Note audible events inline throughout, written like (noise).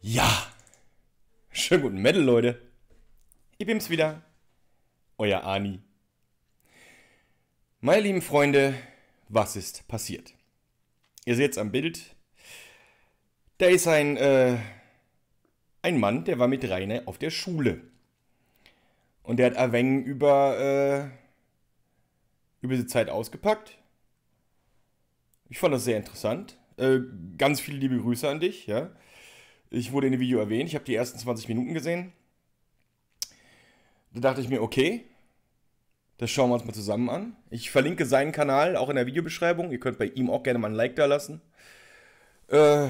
Ja! Schönen guten Metal, Leute! Ich bin's wieder, euer Ani. Meine lieben Freunde, was ist passiert? Ihr seht's am Bild. Da ist ein, äh, ein Mann, der war mit Rainer auf der Schule. Und der hat Aveng über, äh, über diese Zeit ausgepackt. Ich fand das sehr interessant. Äh, ganz viele liebe Grüße an dich, ja. Ich wurde in dem Video erwähnt, ich habe die ersten 20 Minuten gesehen. Da dachte ich mir, okay, das schauen wir uns mal zusammen an. Ich verlinke seinen Kanal auch in der Videobeschreibung. Ihr könnt bei ihm auch gerne mal ein Like da lassen. Äh,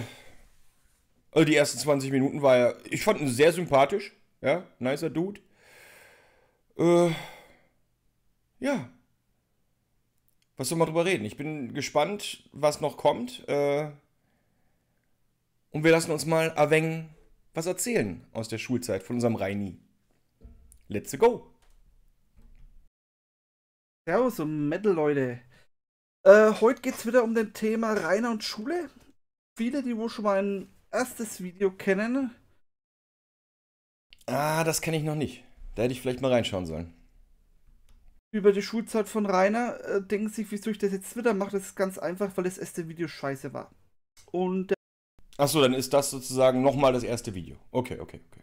also die ersten 20 Minuten war er, ich fand ihn sehr sympathisch. Ja, nicer Dude. Äh, ja. Was soll man drüber reden? Ich bin gespannt, was noch kommt. Äh, und wir lassen uns mal Aveng was erzählen aus der Schulzeit von unserem Reini. Let's go! Servus und Metal, Leute. Äh, heute geht's wieder um das Thema Rainer und Schule. Viele, die wohl schon mal ein erstes Video kennen. Ah, das kenne ich noch nicht. Da hätte ich vielleicht mal reinschauen sollen. Über die Schulzeit von Rainer äh, denken sich, wieso ich das jetzt wieder mache. Das ist ganz einfach, weil das erste Video scheiße war. Und der Achso, dann ist das sozusagen nochmal das erste Video. Okay, okay, okay.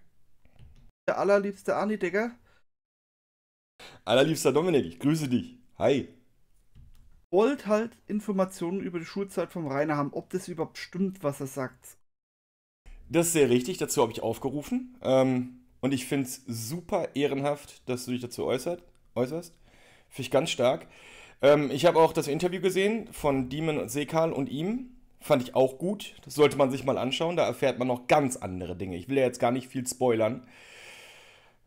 Der allerliebste Arni, Digga. Allerliebster Dominik, ich grüße dich. Hi. Wollt halt Informationen über die Schulzeit vom Rainer haben, ob das überhaupt stimmt, was er sagt. Das ist sehr richtig, dazu habe ich aufgerufen. Ähm, und ich finde es super ehrenhaft, dass du dich dazu äußert, äußerst. Finde ich ganz stark. Ähm, ich habe auch das Interview gesehen von Demon Sekal und ihm. Fand ich auch gut. Das sollte man sich mal anschauen. Da erfährt man noch ganz andere Dinge. Ich will ja jetzt gar nicht viel spoilern.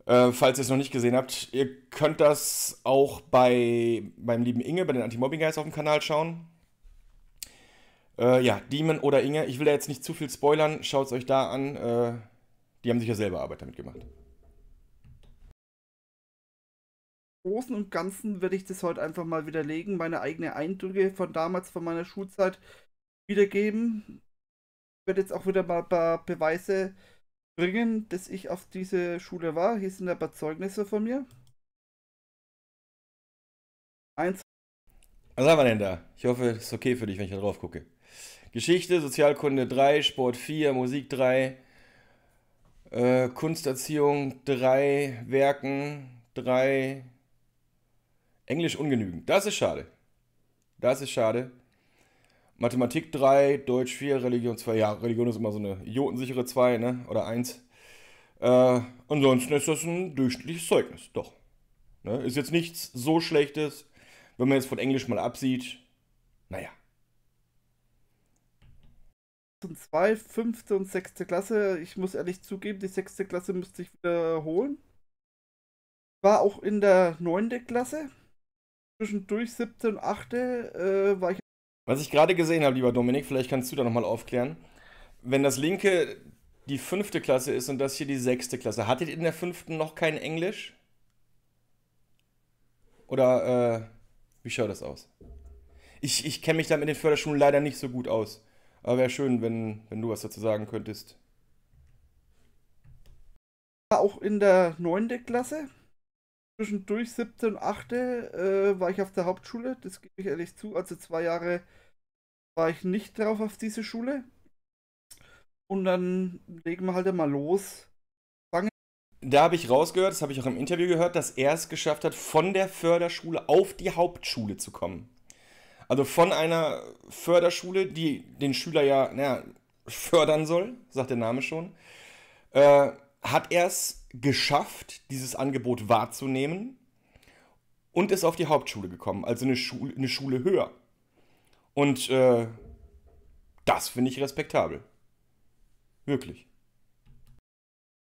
Äh, falls ihr es noch nicht gesehen habt, ihr könnt das auch bei meinem lieben Inge, bei den Anti-Mobbing Guys auf dem Kanal schauen. Äh, ja, Demon oder Inge. Ich will da jetzt nicht zu viel spoilern. Schaut es euch da an. Äh, die haben sich ja selber Arbeit damit gemacht. Großen und Ganzen würde ich das heute einfach mal widerlegen. Meine eigenen Eindrücke von damals, von meiner Schulzeit, wiedergeben. Ich werde jetzt auch wieder mal ein paar Beweise bringen, dass ich auf diese Schule war. Hier sind ein paar Zeugnisse von mir. Eins. Was haben wir denn da? Ich hoffe, es ist okay für dich, wenn ich da drauf gucke. Geschichte, Sozialkunde 3, Sport 4, Musik 3, äh, Kunsterziehung 3, Werken 3, Englisch ungenügend. Das ist schade. Das ist schade. Mathematik 3, Deutsch 4, Religion 2. Ja, Religion ist immer so eine jotensichere 2, ne? Oder 1. Äh, ansonsten ist das ein durchschnittliches Zeugnis, doch. Ne? Ist jetzt nichts so Schlechtes, wenn man jetzt von Englisch mal absieht. Naja. 2, 5. und 6. Klasse. Ich muss ehrlich zugeben, die 6. Klasse müsste ich wiederholen. War auch in der 9. Klasse. Zwischendurch 7. und 8. Äh, war ich was ich gerade gesehen habe, lieber Dominik, vielleicht kannst du da nochmal aufklären. Wenn das linke die fünfte Klasse ist und das hier die sechste Klasse, hattet ihr in der fünften noch kein Englisch? Oder äh, wie schaut das aus? Ich, ich kenne mich da mit den Förderschulen leider nicht so gut aus. Aber wäre schön, wenn, wenn du was dazu sagen könntest. Auch in der neunten Klasse, zwischendurch siebte und achte, äh, war ich auf der Hauptschule. Das gebe ich ehrlich zu. Also zwei Jahre war ich nicht drauf auf diese Schule. Und dann legen wir halt mal los. Fangen. Da habe ich rausgehört, das habe ich auch im Interview gehört, dass er es geschafft hat, von der Förderschule auf die Hauptschule zu kommen. Also von einer Förderschule, die den Schüler ja naja, fördern soll, sagt der Name schon, äh, hat er es geschafft, dieses Angebot wahrzunehmen und ist auf die Hauptschule gekommen, also eine Schule, eine Schule höher. Und äh, das finde ich respektabel. Wirklich.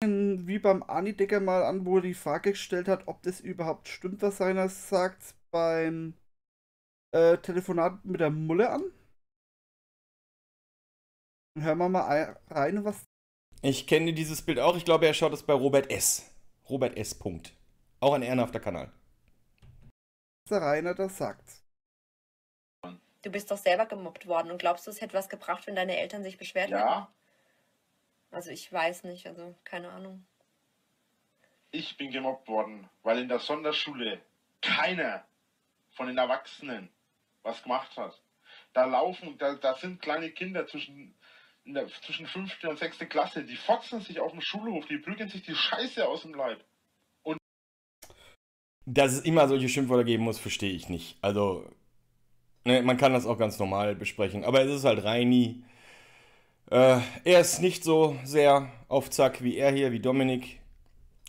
Wie beim Ani-Decker mal an, wo er die Frage gestellt hat, ob das überhaupt stimmt, was seiner sagt, beim äh, Telefonat mit der Mulle an. Hören wir mal rein, was. Ich kenne dieses Bild auch. Ich glaube, er schaut es bei Robert S. Robert S. Punkt. Auch ein ehrenhafter Kanal. Was Der Rainer da sagt. Du bist doch selber gemobbt worden und glaubst du, es hätte was gebracht, wenn deine Eltern sich beschwert ja. hätten? Ja. Also ich weiß nicht, also keine Ahnung. Ich bin gemobbt worden, weil in der Sonderschule keiner von den Erwachsenen was gemacht hat. Da laufen, da, da sind kleine Kinder zwischen, der, zwischen fünfte und sechste Klasse, die fotzen sich auf dem Schulhof, die prügeln sich die Scheiße aus dem Leib. Und dass es immer solche Schimpfwörter geben muss, verstehe ich nicht. Also Ne, man kann das auch ganz normal besprechen. Aber es ist halt Reini. Äh, er ist nicht so sehr auf Zack wie er hier, wie Dominik.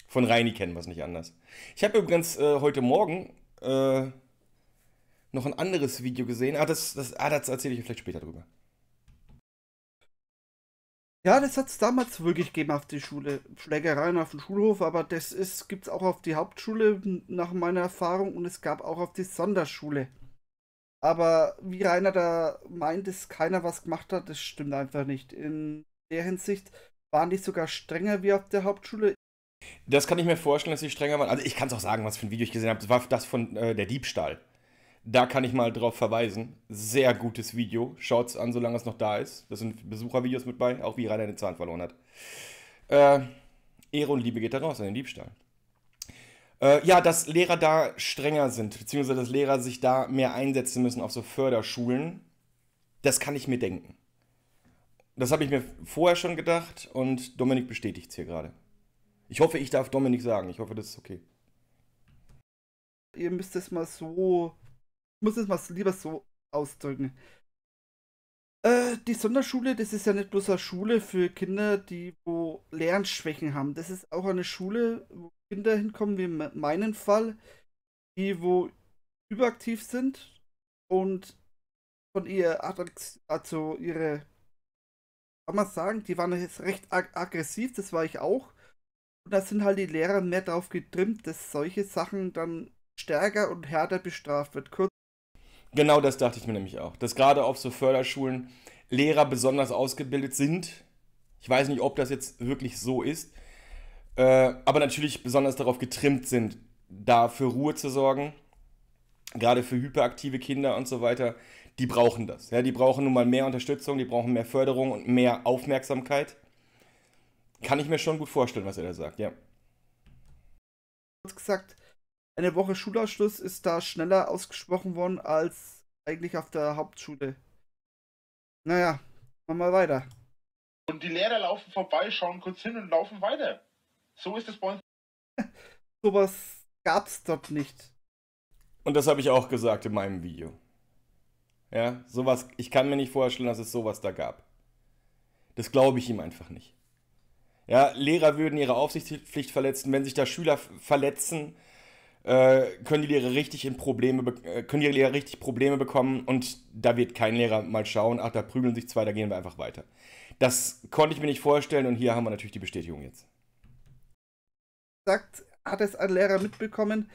Von Reini kennen wir es nicht anders. Ich habe übrigens äh, heute Morgen äh, noch ein anderes Video gesehen. Ah, das, das, ah, das erzähle ich vielleicht später drüber. Ja, das hat es damals wirklich gegeben auf die Schule. Schlägereien auf dem Schulhof, aber das gibt es auch auf die Hauptschule nach meiner Erfahrung und es gab auch auf die Sonderschule. Aber wie Rainer da meint, dass keiner was gemacht hat, das stimmt einfach nicht. In der Hinsicht waren die sogar strenger wie auf der Hauptschule. Das kann ich mir vorstellen, dass sie strenger waren. Also ich kann es auch sagen, was für ein Video ich gesehen habe. Das war das von äh, der Diebstahl. Da kann ich mal drauf verweisen. Sehr gutes Video. Schaut es an, solange es noch da ist. Das sind Besuchervideos mit bei, auch wie Rainer den Zahn verloren hat. Äh, Ehre und Liebe geht da raus an den Diebstahl. Äh, ja, dass Lehrer da strenger sind, beziehungsweise dass Lehrer sich da mehr einsetzen müssen auf so Förderschulen, das kann ich mir denken. Das habe ich mir vorher schon gedacht und Dominik bestätigt es hier gerade. Ich hoffe, ich darf Dominik sagen. Ich hoffe, das ist okay. Ihr müsst es mal so. Ich muss es mal lieber so ausdrücken. Äh, die Sonderschule, das ist ja nicht bloß eine Schule für Kinder, die wo Lernschwächen haben. Das ist auch eine Schule, wo Kinder hinkommen, wie in meinem Fall, die wo überaktiv sind und von ihr, also ihre, kann man sagen, die waren jetzt recht ag aggressiv, das war ich auch. Und da sind halt die Lehrer mehr darauf getrimmt, dass solche Sachen dann stärker und härter bestraft wird. Kurz genau das dachte ich mir nämlich auch, dass gerade auf so Förderschulen Lehrer besonders ausgebildet sind. Ich weiß nicht, ob das jetzt wirklich so ist, äh, aber natürlich besonders darauf getrimmt sind, da für Ruhe zu sorgen. Gerade für hyperaktive Kinder und so weiter. Die brauchen das. Ja? Die brauchen nun mal mehr Unterstützung, die brauchen mehr Förderung und mehr Aufmerksamkeit. Kann ich mir schon gut vorstellen, was er da sagt, ja. Kurz gesagt, eine Woche Schulausschluss ist da schneller ausgesprochen worden als eigentlich auf der Hauptschule. Naja, machen wir weiter. Und die Lehrer laufen vorbei, schauen kurz hin und laufen weiter. So ist es bei uns. (laughs) Sowas gab's dort nicht. Und das habe ich auch gesagt in meinem Video. Ja, sowas, ich kann mir nicht vorstellen, dass es sowas da gab. Das glaube ich ihm einfach nicht. Ja, Lehrer würden ihre Aufsichtspflicht verletzen, wenn sich da Schüler verletzen, äh, können die Lehrer richtig in Probleme äh, können die Lehrer richtig Probleme bekommen und da wird kein Lehrer mal schauen, ach, da prügeln sich zwei, da gehen wir einfach weiter. Das konnte ich mir nicht vorstellen und hier haben wir natürlich die Bestätigung jetzt gesagt, hat es ein Lehrer mitbekommen.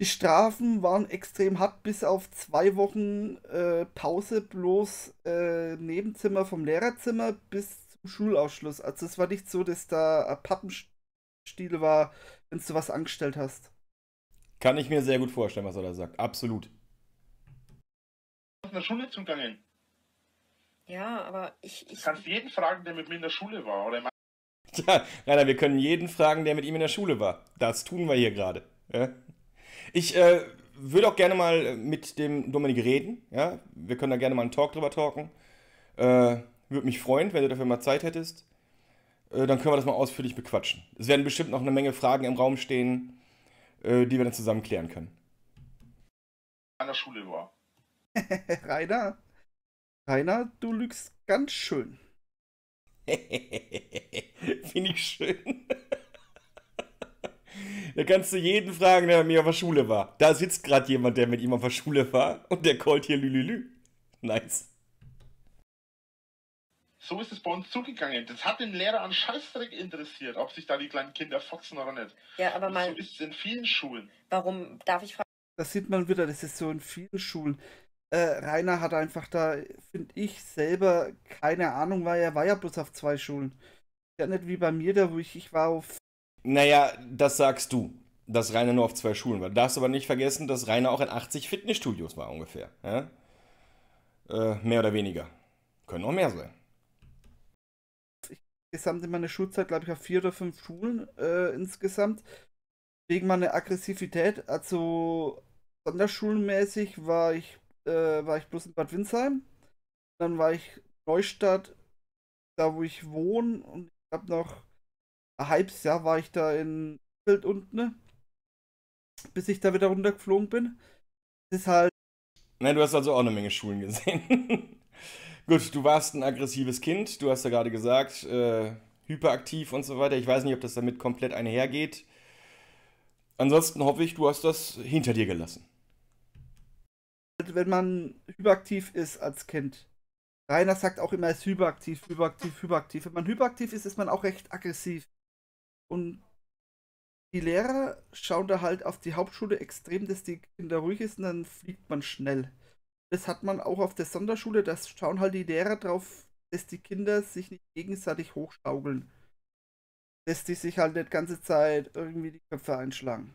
Die Strafen waren extrem hart, bis auf zwei Wochen äh, Pause, bloß äh, Nebenzimmer vom Lehrerzimmer bis zum Schulausschluss. Also es war nicht so, dass da ein Pappenstiel war, wenn du was angestellt hast. Kann ich mir sehr gut vorstellen, was er da sagt. Absolut. In der Schule Gangen. Ja, aber ich. ich kannst jeden fragen, der mit mir in der Schule war oder im ja, (laughs) Rainer, wir können jeden fragen, der mit ihm in der Schule war. Das tun wir hier gerade. Ja? Ich äh, würde auch gerne mal äh, mit dem Dominik reden. Ja? Wir können da gerne mal einen Talk drüber talken. Äh, würde mich freuen, wenn du dafür mal Zeit hättest. Äh, dann können wir das mal ausführlich bequatschen. Es werden bestimmt noch eine Menge Fragen im Raum stehen, äh, die wir dann zusammen klären können. An der Schule war. (laughs) Rainer, Rainer, du lügst ganz schön. (laughs) Finde ich schön. da kannst du jeden fragen, der bei mir auf der Schule war. Da sitzt gerade jemand, der mit ihm auf der Schule war und der callt hier Lülülü. Nice. So ist es bei uns zugegangen. Das hat den Lehrer an Scheißdreck interessiert, ob sich da die kleinen Kinder foxen oder nicht. Ja, aber mal. So ist es in vielen Schulen. Warum darf ich fragen? Das sieht man wieder, das ist so in vielen Schulen äh, Rainer hat einfach da, finde ich, selber keine Ahnung, weil er war ja bloß auf zwei Schulen. Ja, nicht wie bei mir, da wo ich, ich war auf. Naja, das sagst du, dass Rainer nur auf zwei Schulen war. darfst aber nicht vergessen, dass Rainer auch in 80 Fitnessstudios war ungefähr. Ja? Äh, mehr oder weniger. Können auch mehr sein. Ich, insgesamt in meiner Schulzeit, glaube ich, auf vier oder fünf Schulen äh, insgesamt. Wegen meiner Aggressivität, also sonderschulenmäßig war ich äh, war ich bloß in Bad Windsheim. Dann war ich Neustadt, da wo ich wohne. Und ich habe noch ein halbes Jahr war ich da in Bild unten, ne? bis ich da wieder runtergeflogen bin. Das ist halt. Nein, du hast also auch eine Menge Schulen gesehen. (laughs) Gut, du warst ein aggressives Kind, du hast ja gerade gesagt, äh, hyperaktiv und so weiter. Ich weiß nicht, ob das damit komplett einhergeht. Ansonsten hoffe ich, du hast das hinter dir gelassen wenn man hyperaktiv ist als Kind. Rainer sagt auch immer, er ist hyperaktiv, hyperaktiv, hyperaktiv. Wenn man hyperaktiv ist, ist man auch recht aggressiv. Und die Lehrer schauen da halt auf die Hauptschule extrem, dass die Kinder ruhig sind, und dann fliegt man schnell. Das hat man auch auf der Sonderschule, das schauen halt die Lehrer drauf, dass die Kinder sich nicht gegenseitig hochschaukeln. Dass die sich halt nicht ganze Zeit irgendwie die Köpfe einschlagen.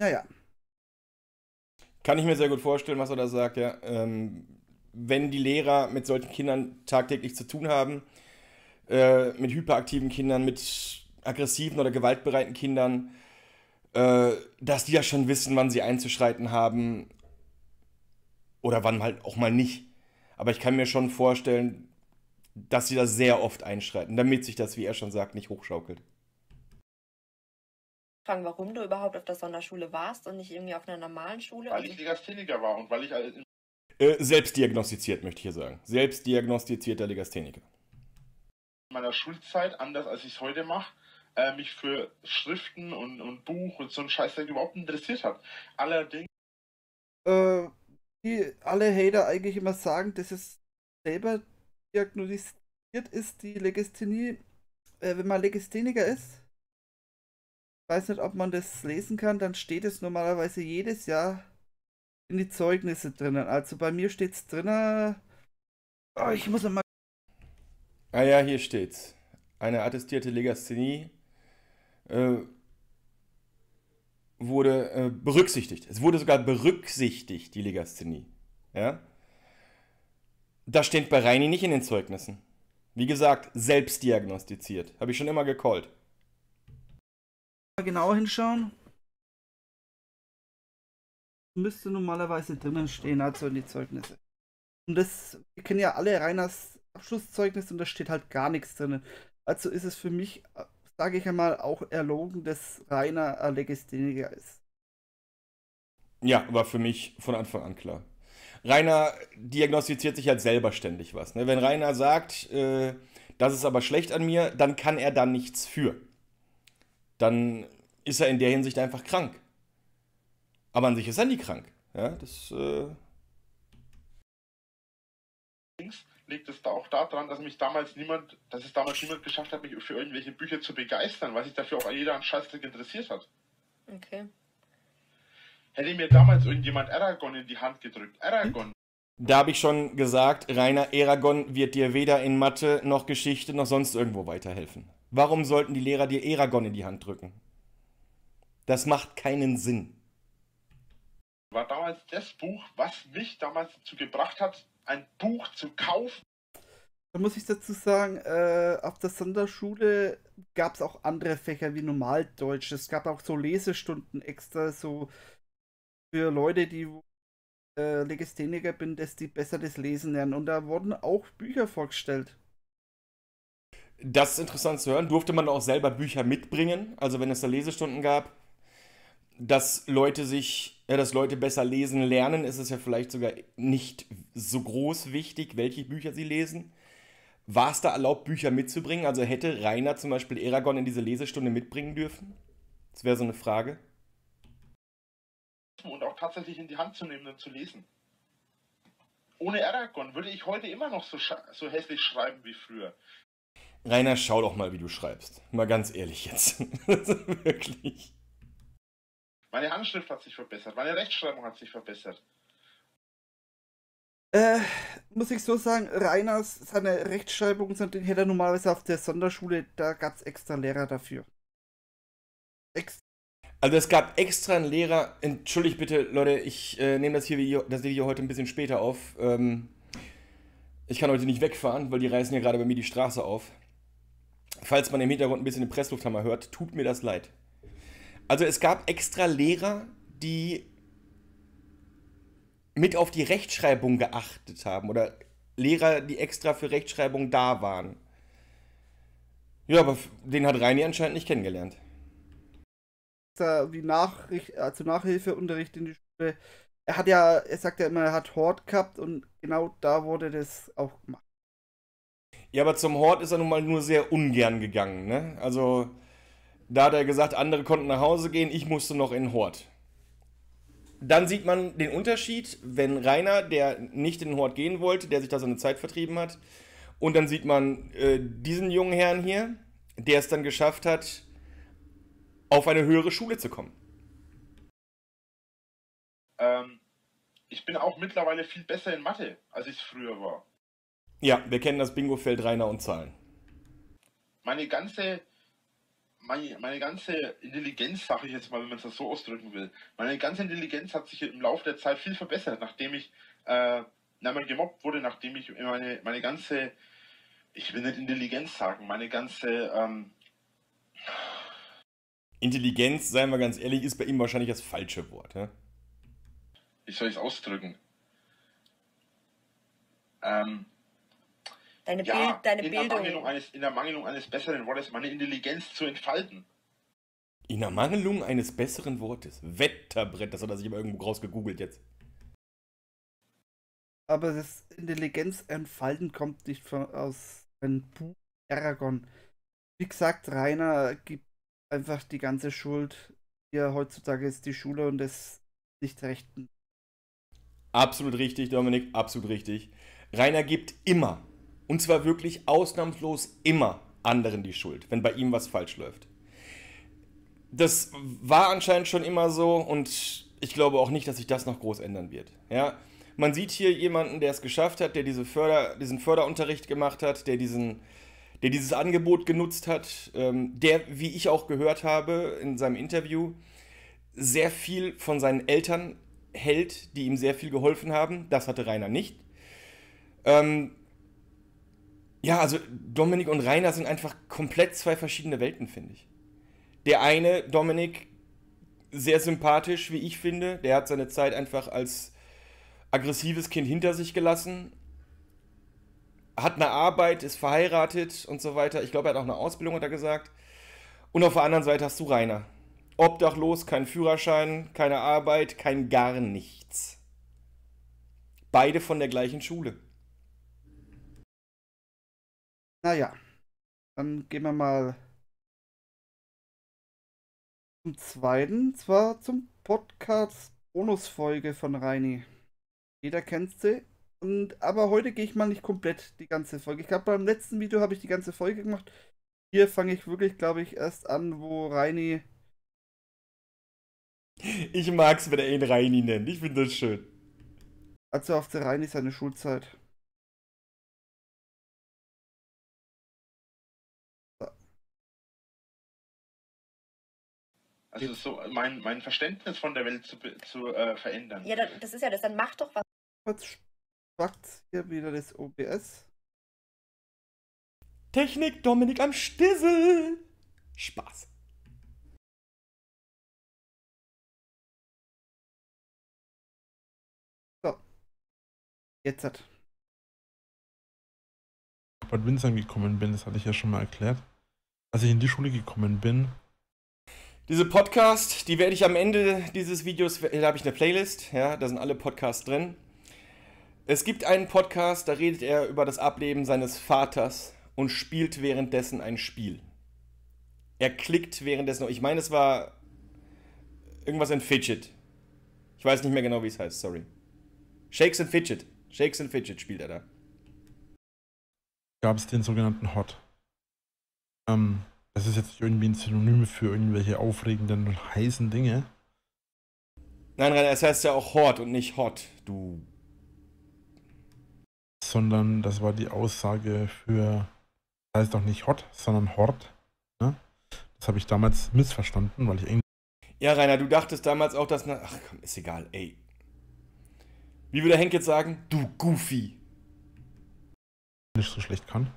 Naja. Kann ich mir sehr gut vorstellen, was er da sagt, ja. Ähm, wenn die Lehrer mit solchen Kindern tagtäglich zu tun haben, äh, mit hyperaktiven Kindern, mit aggressiven oder gewaltbereiten Kindern, äh, dass die ja schon wissen, wann sie einzuschreiten haben oder wann halt auch mal nicht. Aber ich kann mir schon vorstellen, dass sie da sehr oft einschreiten, damit sich das, wie er schon sagt, nicht hochschaukelt fragen, warum du überhaupt auf der Sonderschule warst und nicht irgendwie auf einer normalen Schule? Weil also ich Legastheniker war und weil ich... Äh, selbstdiagnostiziert, möchte ich hier sagen. Selbstdiagnostizierter Legastheniker. In meiner Schulzeit, anders als ich es heute mache, äh, mich für Schriften und, und Buch und so ein Scheißdreck überhaupt interessiert hat. Allerdings... Äh, die alle Hater eigentlich immer sagen, dass es selber diagnostiziert ist, die Legasthenie, äh, wenn man Legastheniker ist, weiß nicht, ob man das lesen kann, dann steht es normalerweise jedes Jahr in die Zeugnisse drinnen. Also bei mir steht es drinnen. Oh, ich muss mal. Ah ja, hier steht's. Eine attestierte Legasthenie äh, wurde äh, berücksichtigt. Es wurde sogar berücksichtigt, die Legasthenie. Ja? Das steht bei Reini nicht in den Zeugnissen. Wie gesagt, selbst diagnostiziert. Habe ich schon immer gecallt genau hinschauen. Müsste normalerweise drinnen stehen, also in die Zeugnisse. Und das, wir kennen ja alle Reiners Abschlusszeugnis und da steht halt gar nichts drinnen. Also ist es für mich, sage ich einmal, auch erlogen, dass Rainer Legistheniker ist. Ja, war für mich von Anfang an klar. Rainer diagnostiziert sich halt selber ständig was. Ne? Wenn Rainer sagt, äh, das ist aber schlecht an mir, dann kann er da nichts für dann ist er in der Hinsicht einfach krank. Aber an sich ist er nie krank. Ja, das. Äh liegt es da auch daran, dass mich damals niemand, dass es damals niemand geschafft hat, mich für irgendwelche Bücher zu begeistern, weil sich dafür auch jeder an Scheißdreck interessiert hat. Okay. Hätte mir damals irgendjemand Aragon in die Hand gedrückt. Aragon. Da habe ich schon gesagt, Rainer Aragon wird dir weder in Mathe noch Geschichte noch sonst irgendwo weiterhelfen. Warum sollten die Lehrer dir Eragon in die Hand drücken? Das macht keinen Sinn. War damals das Buch, was mich damals dazu gebracht hat, ein Buch zu kaufen. Da muss ich dazu sagen, äh, auf der Sonderschule gab es auch andere Fächer wie Normaldeutsch. Es gab auch so Lesestunden extra, so für Leute, die äh, Legistheniker bin, dass die besser das Lesen lernen. Und da wurden auch Bücher vorgestellt. Das ist interessant zu hören. Durfte man auch selber Bücher mitbringen? Also wenn es da Lesestunden gab, dass Leute sich, ja, äh, dass Leute besser lesen lernen, ist es ja vielleicht sogar nicht so groß wichtig, welche Bücher sie lesen. War es da erlaubt, Bücher mitzubringen? Also hätte Rainer zum Beispiel Aragorn in diese Lesestunde mitbringen dürfen? Das wäre so eine Frage. Und auch tatsächlich in die Hand zu nehmen und zu lesen. Ohne Aragorn würde ich heute immer noch so, so hässlich schreiben wie früher. Rainer, schau doch mal, wie du schreibst. Mal ganz ehrlich jetzt. (laughs) Wirklich. Meine Handschrift hat sich verbessert, meine Rechtschreibung hat sich verbessert. Äh, muss ich so sagen, Rainer, seine Rechtschreibung, den hätte er normalerweise auf der Sonderschule, da gab es extra Lehrer dafür. Ex also es gab extra einen Lehrer, entschuldigt bitte, Leute, ich äh, nehme das hier Video, das Video heute ein bisschen später auf. Ähm, ich kann heute nicht wegfahren, weil die reißen ja gerade bei mir die Straße auf falls man im Hintergrund ein bisschen den Presslufthammer hört, tut mir das leid. Also es gab extra Lehrer, die mit auf die Rechtschreibung geachtet haben oder Lehrer, die extra für Rechtschreibung da waren. Ja, aber den hat Reini anscheinend nicht kennengelernt. Wie Nachricht, also Nachhilfeunterricht in die Schule. Er hat ja, er sagt ja immer, er hat Hort gehabt und genau da wurde das auch gemacht. Ja, aber zum Hort ist er nun mal nur sehr ungern gegangen. Ne? Also da hat er gesagt, andere konnten nach Hause gehen, ich musste noch in den Hort. Dann sieht man den Unterschied, wenn Rainer, der nicht in den Hort gehen wollte, der sich da seine Zeit vertrieben hat, und dann sieht man äh, diesen jungen Herrn hier, der es dann geschafft hat, auf eine höhere Schule zu kommen. Ähm, ich bin auch mittlerweile viel besser in Mathe, als ich es früher war. Ja, wir kennen das Bingo-Feld Rainer und Zahlen. Meine ganze, meine, meine ganze Intelligenz, sage ich jetzt mal, wenn man es so ausdrücken will, meine ganze Intelligenz hat sich im Laufe der Zeit viel verbessert, nachdem ich äh, einmal gemobbt wurde, nachdem ich meine, meine ganze, ich will nicht Intelligenz sagen, meine ganze... Ähm, Intelligenz, seien wir ganz ehrlich, ist bei ihm wahrscheinlich das falsche Wort. Ja? Wie soll ich es ausdrücken? Ähm, Deine, ja, Bild, deine in Bildung. Der eines, in der Mangelung eines besseren Wortes meine Intelligenz zu entfalten. In der Mangelung eines besseren Wortes. Wetterbrett, das hat er sich aber irgendwo rausgegoogelt jetzt. Aber das Intelligenz entfalten kommt nicht von, aus einem Buch Aragon. Wie gesagt, Rainer gibt einfach die ganze Schuld. Hier heutzutage ist die Schule und das nicht rechten. Absolut richtig, Dominik, absolut richtig. Rainer gibt immer und zwar wirklich ausnahmslos immer anderen die Schuld, wenn bei ihm was falsch läuft. Das war anscheinend schon immer so und ich glaube auch nicht, dass sich das noch groß ändern wird. Ja? Man sieht hier jemanden, der es geschafft hat, der diese Förder, diesen Förderunterricht gemacht hat, der, diesen, der dieses Angebot genutzt hat, ähm, der, wie ich auch gehört habe in seinem Interview, sehr viel von seinen Eltern hält, die ihm sehr viel geholfen haben. Das hatte Rainer nicht. Ähm, ja, also Dominik und Rainer sind einfach komplett zwei verschiedene Welten, finde ich. Der eine, Dominik, sehr sympathisch, wie ich finde. Der hat seine Zeit einfach als aggressives Kind hinter sich gelassen. Hat eine Arbeit, ist verheiratet und so weiter. Ich glaube, er hat auch eine Ausbildung, hat er gesagt. Und auf der anderen Seite hast du Rainer. Obdachlos, kein Führerschein, keine Arbeit, kein gar nichts. Beide von der gleichen Schule. Naja, dann gehen wir mal zum zweiten, zwar zum Podcast Bonusfolge von Reini. Jeder kennt sie. Und, aber heute gehe ich mal nicht komplett die ganze Folge. Ich glaube, beim letzten Video habe ich die ganze Folge gemacht. Hier fange ich wirklich, glaube ich, erst an, wo Reini. Ich mag es, wenn er ihn Reini nennt. Ich finde das schön. Also auf der Reini seine Schulzeit. Also so mein, mein Verständnis von der Welt zu, zu äh, verändern. Ja, das ist ja das, dann mach doch was. Was sagt hier wieder das OBS? Technik Dominik am Stissel! Spaß. So. Jetzt hat. Bei Winzern gekommen bin, das hatte ich ja schon mal erklärt. Als ich in die Schule gekommen bin, diese Podcast, die werde ich am Ende dieses Videos, da habe ich eine Playlist, ja, da sind alle Podcasts drin. Es gibt einen Podcast, da redet er über das Ableben seines Vaters und spielt währenddessen ein Spiel. Er klickt währenddessen, ich meine, es war irgendwas in Fidget. Ich weiß nicht mehr genau, wie es heißt, sorry. Shakes and Fidget. Shakes and Fidget spielt er da. Gab es den sogenannten Hot. Ähm, das ist jetzt irgendwie ein Synonym für irgendwelche aufregenden und heißen Dinge. Nein, Rainer, es heißt ja auch Hort und nicht Hot, du. Sondern das war die Aussage für. Das heißt doch nicht Hot, sondern Hort. Ne? Das habe ich damals missverstanden, weil ich Englisch. Ja, Rainer, du dachtest damals auch, dass. Ach komm, ist egal, ey. Wie würde Henk jetzt sagen? Du Goofy. Nicht so schlecht kann.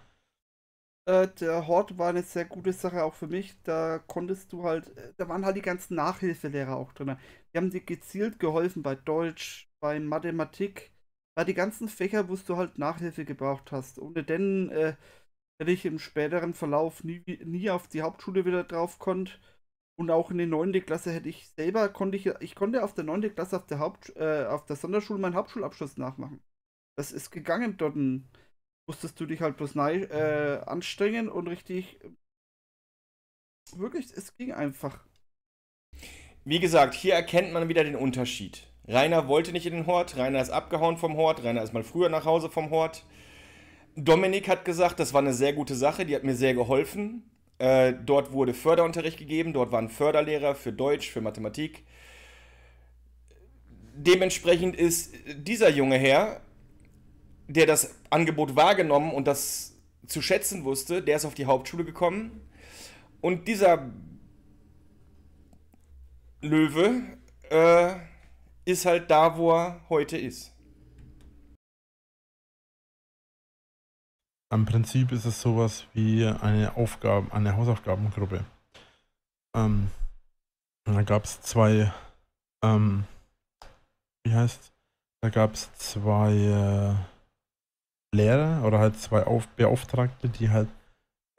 Äh, der Hort war eine sehr gute Sache auch für mich. Da konntest du halt, äh, da waren halt die ganzen Nachhilfelehrer auch drin. Die haben dir gezielt geholfen bei Deutsch, bei Mathematik, bei die ganzen Fächer, wo du halt Nachhilfe gebraucht hast. Ohne denn äh, hätte ich im späteren Verlauf nie, nie auf die Hauptschule wieder drauf konnt. Und auch in der 9. Klasse hätte ich selber, konnte ich, ich konnte auf der 9. Klasse auf der Haupt, äh, auf der Sonderschule meinen Hauptschulabschluss nachmachen. Das ist gegangen dort. Ein, musstest du dich halt bloß nei, äh, anstrengen und richtig. Wirklich, es ging einfach. Wie gesagt, hier erkennt man wieder den Unterschied. Rainer wollte nicht in den Hort, Rainer ist abgehauen vom Hort, Rainer ist mal früher nach Hause vom Hort. Dominik hat gesagt, das war eine sehr gute Sache, die hat mir sehr geholfen. Äh, dort wurde Förderunterricht gegeben, dort waren Förderlehrer für Deutsch, für Mathematik. Dementsprechend ist dieser junge Herr der das Angebot wahrgenommen und das zu schätzen wusste, der ist auf die Hauptschule gekommen. Und dieser Löwe äh, ist halt da, wo er heute ist. Im Prinzip ist es sowas wie eine Aufgabe, eine Hausaufgabengruppe. Ähm, da gab es zwei, ähm, wie heißt, da gab es zwei äh, Lehrer oder halt zwei Auf Beauftragte, die halt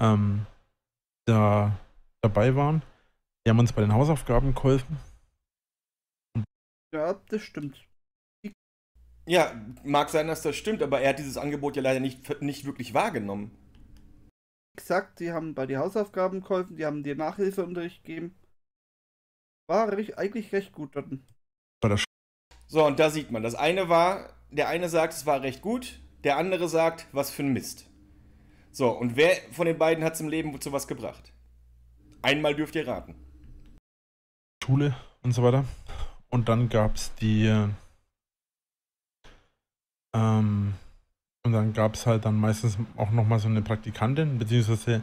ähm, da dabei waren. Die haben uns bei den Hausaufgaben geholfen. Ja, das stimmt. Ja, mag sein, dass das stimmt, aber er hat dieses Angebot ja leider nicht, nicht wirklich wahrgenommen. Exakt, die haben bei den Hausaufgaben geholfen, die haben dir Nachhilfeunterricht gegeben. War eigentlich recht gut dann. So, und da sieht man, das eine war, der eine sagt, es war recht gut, der andere sagt, was für ein Mist. So, und wer von den beiden hat es im Leben zu was gebracht? Einmal dürft ihr raten. Schule und so weiter. Und dann gab es die. Ähm, und dann gab es halt dann meistens auch nochmal so eine Praktikantin, beziehungsweise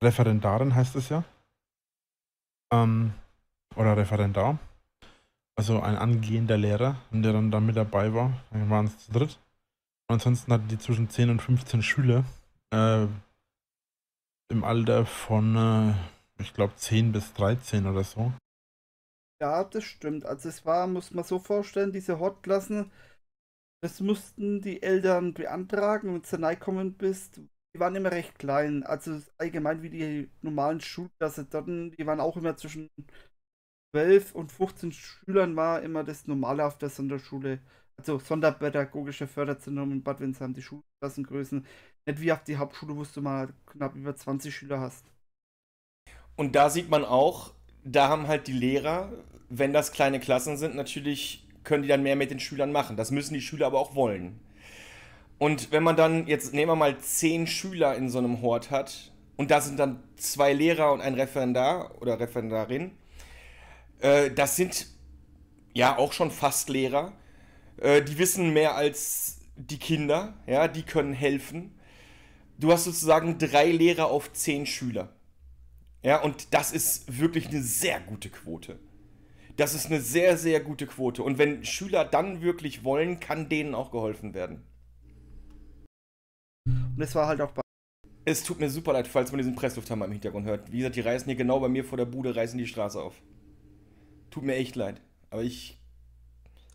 Referendarin heißt es ja. Ähm, oder Referendar. Also ein angehender Lehrer, der dann da mit dabei war. Dann waren es zu dritt. Ansonsten hatten die zwischen 10 und 15 Schüler äh, im Alter von, äh, ich glaube, 10 bis 13 oder so. Ja, das stimmt. Also es war, muss man so vorstellen, diese Hotklassen, das mussten die Eltern beantragen, wenn du nahe bist. Die waren immer recht klein. Also allgemein wie die normalen Schulklasse dort, die waren auch immer zwischen 12 und 15 Schülern war immer das Normale auf der Sonderschule also sonderpädagogische Förderzentrum in Bad Windsheim, die Schulklassengrößen. Nicht wie auf die Hauptschule, wo du mal knapp über 20 Schüler hast. Und da sieht man auch, da haben halt die Lehrer, wenn das kleine Klassen sind, natürlich können die dann mehr mit den Schülern machen. Das müssen die Schüler aber auch wollen. Und wenn man dann, jetzt nehmen wir mal zehn Schüler in so einem Hort hat, und da sind dann zwei Lehrer und ein Referendar oder Referendarin, äh, das sind ja auch schon fast Lehrer, äh, die wissen mehr als die Kinder, ja, die können helfen. Du hast sozusagen drei Lehrer auf zehn Schüler. Ja, und das ist wirklich eine sehr gute Quote. Das ist eine sehr, sehr gute Quote. Und wenn Schüler dann wirklich wollen, kann denen auch geholfen werden. Und es war halt auch bei. Es tut mir super leid, falls man diesen Presslufthammer im Hintergrund hört. Wie gesagt, die reißen hier genau bei mir vor der Bude, reißen die Straße auf. Tut mir echt leid. Aber ich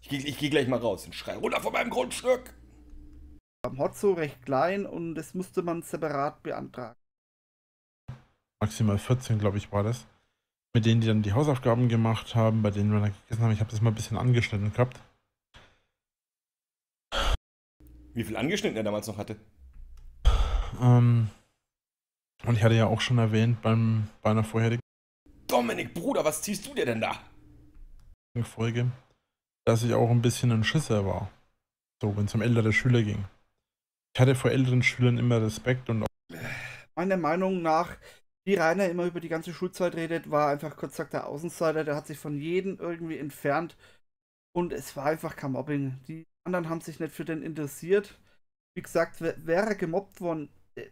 ich, ich gehe gleich mal raus und schrei runter von meinem Grundstück. Am Hotzo recht klein und das musste man separat beantragen. Maximal 14, glaube ich, war das. Mit denen, die dann die Hausaufgaben gemacht haben, bei denen wir dann gegessen haben. Ich habe das mal ein bisschen angeschnitten gehabt. Wie viel angeschnitten er damals noch hatte? Ähm, und ich hatte ja auch schon erwähnt beim, bei einer vorherigen. Dominik, Bruder, was ziehst du dir denn da? Folge dass ich auch ein bisschen ein Schisser war. So, wenn es um ältere Schüler ging. Ich hatte vor älteren Schülern immer Respekt und. auch. Meiner Meinung nach, wie Rainer immer über die ganze Schulzeit redet, war einfach kurz gesagt der Außenseiter, der hat sich von jedem irgendwie entfernt. Und es war einfach kein Mobbing. Die anderen haben sich nicht für den interessiert. Wie gesagt, wäre gemobbt worden, äh,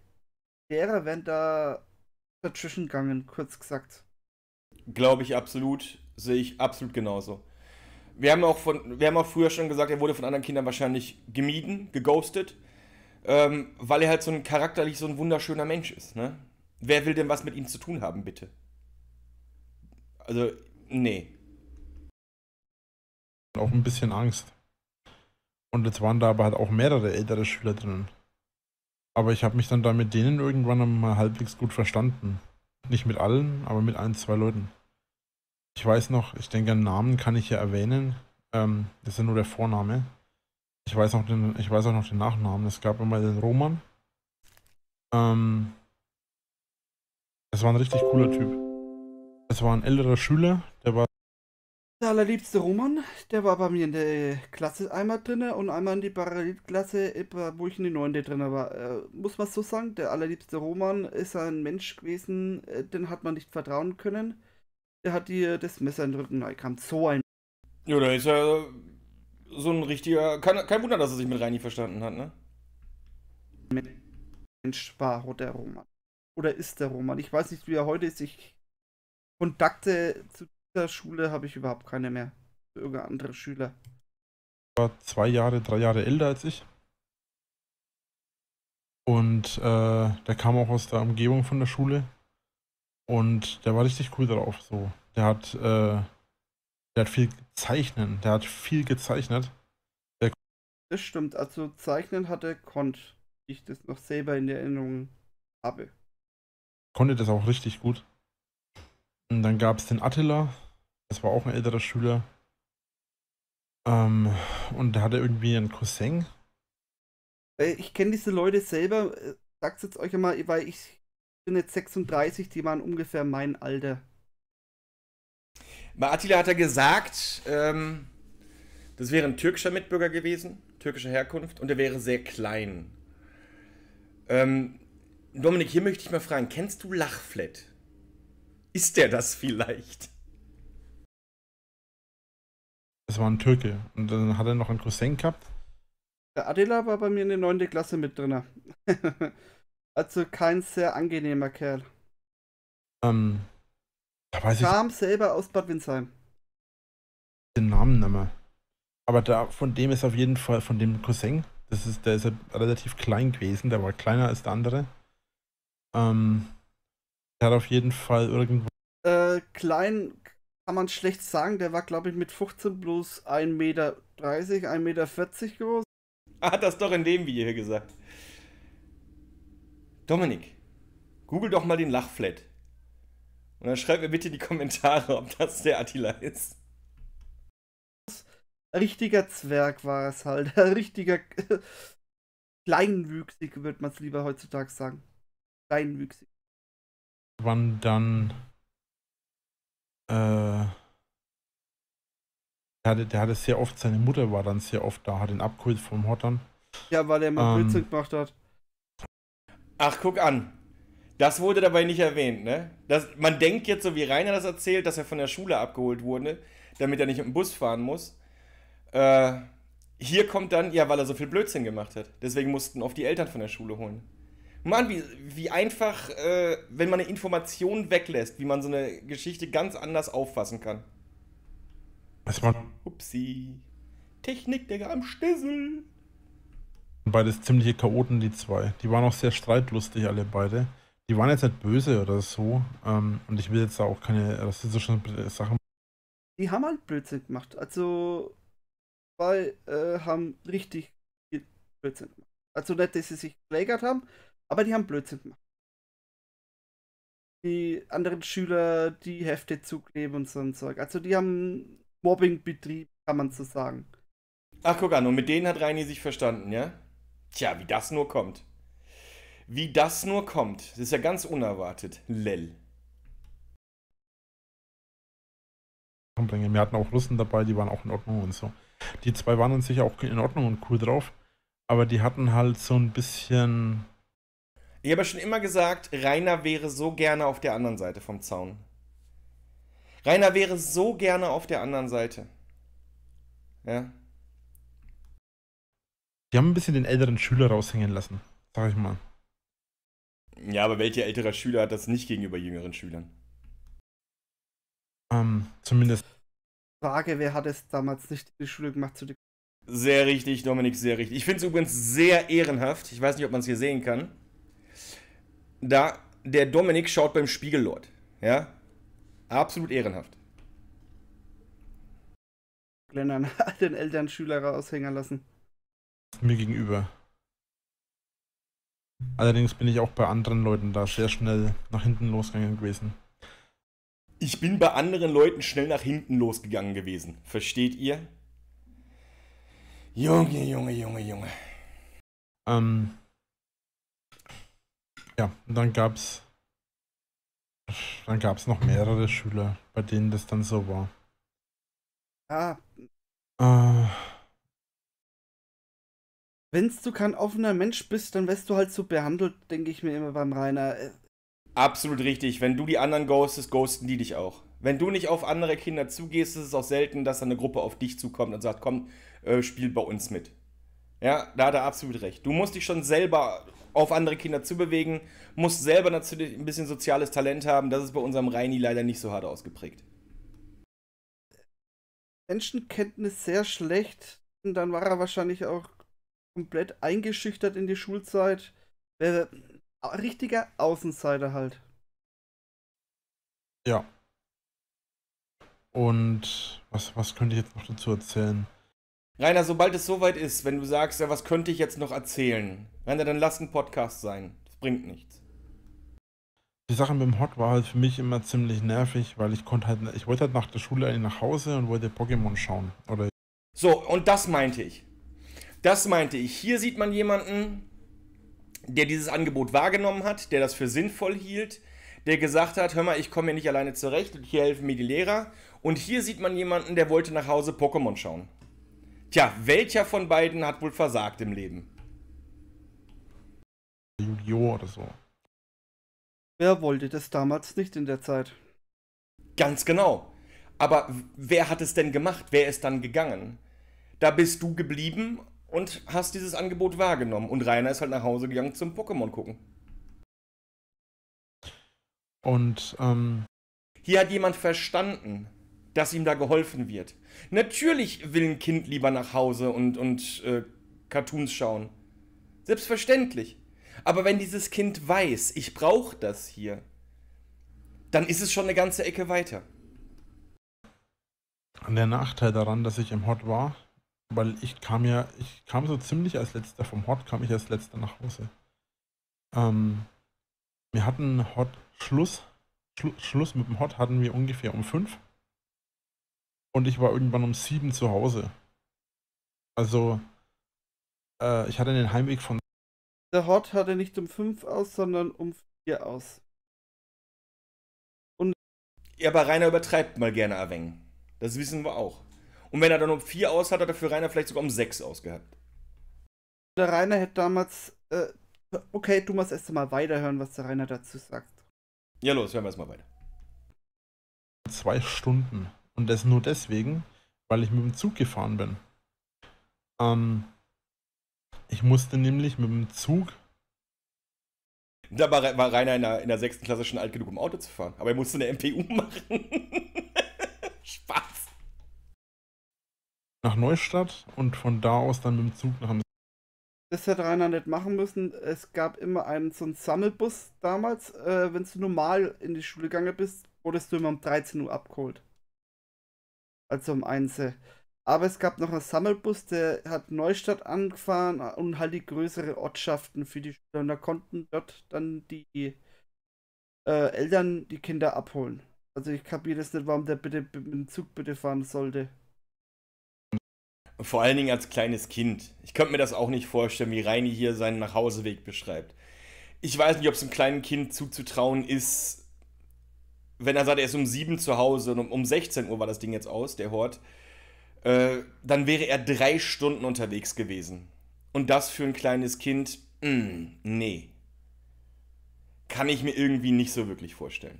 wäre, wenn da dazwischen gegangen, kurz gesagt. Glaube ich absolut, sehe ich absolut genauso wir haben auch von, wir haben auch früher schon gesagt, er wurde von anderen Kindern wahrscheinlich gemieden, geghostet, ähm, weil er halt so ein charakterlich so ein wunderschöner Mensch ist. Ne? Wer will denn was mit ihm zu tun haben, bitte? Also, nee. Auch ein bisschen Angst. Und jetzt waren da aber halt auch mehrere ältere Schüler drin. Aber ich habe mich dann da mit denen irgendwann mal halbwegs gut verstanden. Nicht mit allen, aber mit ein, zwei Leuten. Ich weiß noch, ich denke, einen Namen kann ich hier erwähnen. Ähm, das ist ja nur der Vorname. Ich weiß, noch den, ich weiß auch noch den Nachnamen. Es gab immer den Roman. Ähm, das war ein richtig cooler Typ. Das war ein älterer Schüler, der war. Der allerliebste Roman, der war bei mir in der äh, Klasse einmal drin und einmal in die Parallelklasse, wo ich in die neunte drin war. Äh, muss man so sagen, der allerliebste Roman ist ein Mensch gewesen, äh, den hat man nicht vertrauen können der hat dir das Messer in den Rücken neu kam. So ein. Ja, da ist ja so ein richtiger. Kein, kein Wunder, dass er sich mit Reini verstanden hat, ne? Mensch war der Roman. Oder ist der Roman? Ich weiß nicht, wie er heute ist. Ich. Kontakte zu dieser Schule habe ich überhaupt keine mehr. Für irgendeine andere Schüler. War zwei Jahre, drei Jahre älter als ich. Und äh, der kam auch aus der Umgebung von der Schule. Und der war richtig cool darauf. So. Der hat, äh, der hat viel gezeichnet. Der hat viel gezeichnet. Der das stimmt. Also zeichnen hatte Kont, wie ich das noch selber in Erinnerung habe. Konnte das auch richtig gut. Und dann gab es den Attila. Das war auch ein älterer Schüler. Ähm, und der hatte irgendwie einen Cousin. Äh, ich kenne diese Leute selber. Äh, Sag's jetzt euch einmal, weil ich sind jetzt 36, die waren ungefähr mein Alter. Bei Attila hat er gesagt, ähm, das wäre ein türkischer Mitbürger gewesen, türkischer Herkunft, und er wäre sehr klein. Ähm, Dominik, hier möchte ich mal fragen, kennst du Lachflat? Ist der das vielleicht? Das war ein Türke. Und dann hat er noch einen Cousin gehabt. Der Adela war bei mir in der 9. Klasse mit drin. (laughs) Also kein sehr angenehmer Kerl. Ähm. Da weiß Kam ich selber aus Bad Windsheim. Den Namen nicht mehr. Aber da, von dem ist auf jeden Fall, von dem Cousin, das ist, der ist halt relativ klein gewesen, der war kleiner als der andere. Ähm, der hat auf jeden Fall irgendwo. Äh, klein kann man schlecht sagen, der war, glaube ich, mit 15 bloß 1,30 Meter, 1,40 Meter groß. Ah, hat das doch in dem Video gesagt. Dominik, google doch mal den Lachflat. Und dann schreib mir bitte in die Kommentare, ob das der Attila ist. Richtiger Zwerg war es halt. Richtiger (laughs) kleinwüchsig, würde man es lieber heutzutage sagen. Kleinwüchsig. Wann dann. Äh. Der hatte, der hatte sehr oft, seine Mutter war dann sehr oft da, hat ihn abgeholt vom Hottern. Ja, weil er mal ähm, Blödsinn gemacht hat. Ach, guck an. Das wurde dabei nicht erwähnt, ne? Das, man denkt jetzt, so wie Rainer das erzählt, dass er von der Schule abgeholt wurde, damit er nicht mit dem Bus fahren muss. Äh, hier kommt dann, ja, weil er so viel Blödsinn gemacht hat. Deswegen mussten oft die Eltern von der Schule holen. Mann, wie, wie einfach, äh, wenn man eine Information weglässt, wie man so eine Geschichte ganz anders auffassen kann. Was man. Upsi. Technik, Digga, am Stissel. Beides ziemliche Chaoten, die zwei. Die waren auch sehr streitlustig, alle beide. Die waren jetzt nicht böse oder so. Ähm, und ich will jetzt da auch keine rassistischen Sachen. Die haben halt Blödsinn gemacht. Also, weil äh, haben richtig viel Blödsinn gemacht. Also nicht, dass sie sich gelägert haben, aber die haben Blödsinn gemacht. Die anderen Schüler die Hefte zukleben und so ein Zeug. Also die haben Mobbing betrieben, kann man so sagen. Ach, guck an, und mit denen hat Reini sich verstanden, ja? Tja, wie das nur kommt. Wie das nur kommt. Das ist ja ganz unerwartet. Lell. Wir hatten auch Russen dabei, die waren auch in Ordnung und so. Die zwei waren uns sicher auch in Ordnung und cool drauf, aber die hatten halt so ein bisschen. Ich habe ja schon immer gesagt, Rainer wäre so gerne auf der anderen Seite vom Zaun. Rainer wäre so gerne auf der anderen Seite. Ja. Die haben ein bisschen den älteren Schüler raushängen lassen, sag ich mal. Ja, aber welcher älterer Schüler hat das nicht gegenüber jüngeren Schülern? Ähm, zumindest. Frage, wer hat es damals nicht in die Schule gemacht zu Sehr richtig, Dominik, sehr richtig. Ich finde es übrigens sehr ehrenhaft. Ich weiß nicht, ob man es hier sehen kann. Da, der Dominik schaut beim Spiegellord. Ja? Absolut ehrenhaft. hat Den Eltern Schüler raushängen lassen mir gegenüber. Allerdings bin ich auch bei anderen Leuten da sehr schnell nach hinten losgegangen gewesen. Ich bin bei anderen Leuten schnell nach hinten losgegangen gewesen. Versteht ihr? Junge, Junge, Junge, Junge. Ähm. Ja, und dann gab's. Dann gab's noch mehrere Schüler, bei denen das dann so war. Ah. Äh wenn du kein offener Mensch bist, dann wirst du halt so behandelt, denke ich mir immer beim Rainer. Äh, absolut richtig. Wenn du die anderen ghostest, ghosten die dich auch. Wenn du nicht auf andere Kinder zugehst, ist es auch selten, dass eine Gruppe auf dich zukommt und sagt, komm, äh, spiel bei uns mit. Ja, da hat er absolut recht. Du musst dich schon selber auf andere Kinder zubewegen, musst selber natürlich ein bisschen soziales Talent haben. Das ist bei unserem Reini leider nicht so hart ausgeprägt. Menschenkenntnis sehr schlecht. dann war er wahrscheinlich auch komplett eingeschüchtert in die Schulzeit. Äh, richtiger Außenseiter halt. Ja. Und was, was könnte ich jetzt noch dazu erzählen? Rainer, sobald es soweit ist, wenn du sagst, ja, was könnte ich jetzt noch erzählen? Rainer, dann lass einen Podcast sein. Das bringt nichts. Die Sache mit dem Hot war halt für mich immer ziemlich nervig, weil ich konnte halt, ich wollte halt nach der Schule eigentlich nach Hause und wollte Pokémon schauen. Oder so, und das meinte ich. Das meinte ich. Hier sieht man jemanden, der dieses Angebot wahrgenommen hat, der das für sinnvoll hielt, der gesagt hat, hör mal, ich komme hier nicht alleine zurecht und hier helfen mir die Lehrer. Und hier sieht man jemanden, der wollte nach Hause Pokémon schauen. Tja, welcher von beiden hat wohl versagt im Leben? Yu-Gi-Oh! oder so. Wer wollte das damals nicht in der Zeit? Ganz genau. Aber wer hat es denn gemacht? Wer ist dann gegangen? Da bist du geblieben und hast dieses Angebot wahrgenommen. Und Rainer ist halt nach Hause gegangen zum Pokémon gucken. Und ähm hier hat jemand verstanden, dass ihm da geholfen wird. Natürlich will ein Kind lieber nach Hause und, und äh, Cartoons schauen. Selbstverständlich. Aber wenn dieses Kind weiß, ich brauche das hier, dann ist es schon eine ganze Ecke weiter. Und der Nachteil daran, dass ich im Hot war, weil ich kam ja, ich kam so ziemlich als letzter vom Hot, kam ich als letzter nach Hause. Ähm, wir hatten Hot Schluss, Schlu Schluss mit dem Hot hatten wir ungefähr um fünf. Und ich war irgendwann um sieben zu Hause. Also, äh, ich hatte den Heimweg von. Der Hot hatte nicht um fünf aus, sondern um vier aus. Und. Ja, aber Rainer übertreibt mal gerne ein Das wissen wir auch. Und wenn er dann um vier aus hat, hat er für Rainer vielleicht sogar um sechs ausgehabt. Der Rainer hätte damals. Äh, okay, du musst erst mal weiterhören, was der Rainer dazu sagt. Ja, los, hören wir erstmal weiter. Zwei Stunden. Und das nur deswegen, weil ich mit dem Zug gefahren bin. Ähm, ich musste nämlich mit dem Zug. Da war, war Rainer in der, in der sechsten Klasse schon alt genug, um Auto zu fahren. Aber er musste eine MPU (laughs) machen. Spaß nach Neustadt und von da aus dann mit dem Zug nach Amsterdam. Das hätte Rainer nicht machen müssen. Es gab immer einen so einen Sammelbus damals. Äh, wenn du normal in die Schule gegangen bist, wurdest du immer um 13 Uhr abgeholt. Also um 1 Aber es gab noch einen Sammelbus, der hat Neustadt angefahren äh, und halt die größere Ortschaften für die Schüler. Und da konnten dort dann die äh, Eltern die Kinder abholen. Also ich kapiere das nicht, warum der bitte mit dem Zug bitte fahren sollte. Vor allen Dingen als kleines Kind. Ich könnte mir das auch nicht vorstellen, wie Reini hier seinen Nachhauseweg beschreibt. Ich weiß nicht, ob es einem kleinen Kind zuzutrauen ist, wenn er sagt, er ist um sieben zu Hause und um 16 Uhr war das Ding jetzt aus, der Hort, äh, dann wäre er drei Stunden unterwegs gewesen. Und das für ein kleines Kind, mh, mm, nee. Kann ich mir irgendwie nicht so wirklich vorstellen.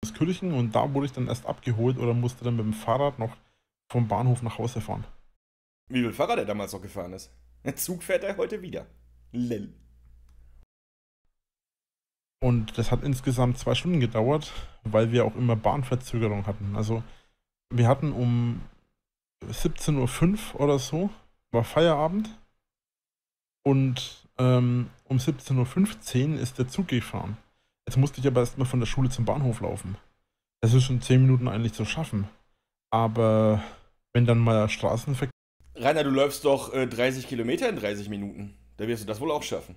Das Kirchen und da wurde ich dann erst abgeholt oder musste dann mit dem Fahrrad noch vom Bahnhof nach Hause fahren. Wie viel Fahrrad er damals noch gefahren ist. Der Zug fährt er heute wieder. Lell. Und das hat insgesamt zwei Stunden gedauert, weil wir auch immer Bahnverzögerung hatten. Also wir hatten um 17.05 Uhr oder so, war Feierabend. Und ähm, um 17.15 Uhr ist der Zug gefahren. Jetzt musste ich aber erstmal von der Schule zum Bahnhof laufen. Das ist schon 10 Minuten eigentlich zu schaffen. Aber wenn dann mal Straßenverkehr. Rainer, du läufst doch äh, 30 Kilometer in 30 Minuten. Da wirst du das wohl auch schaffen.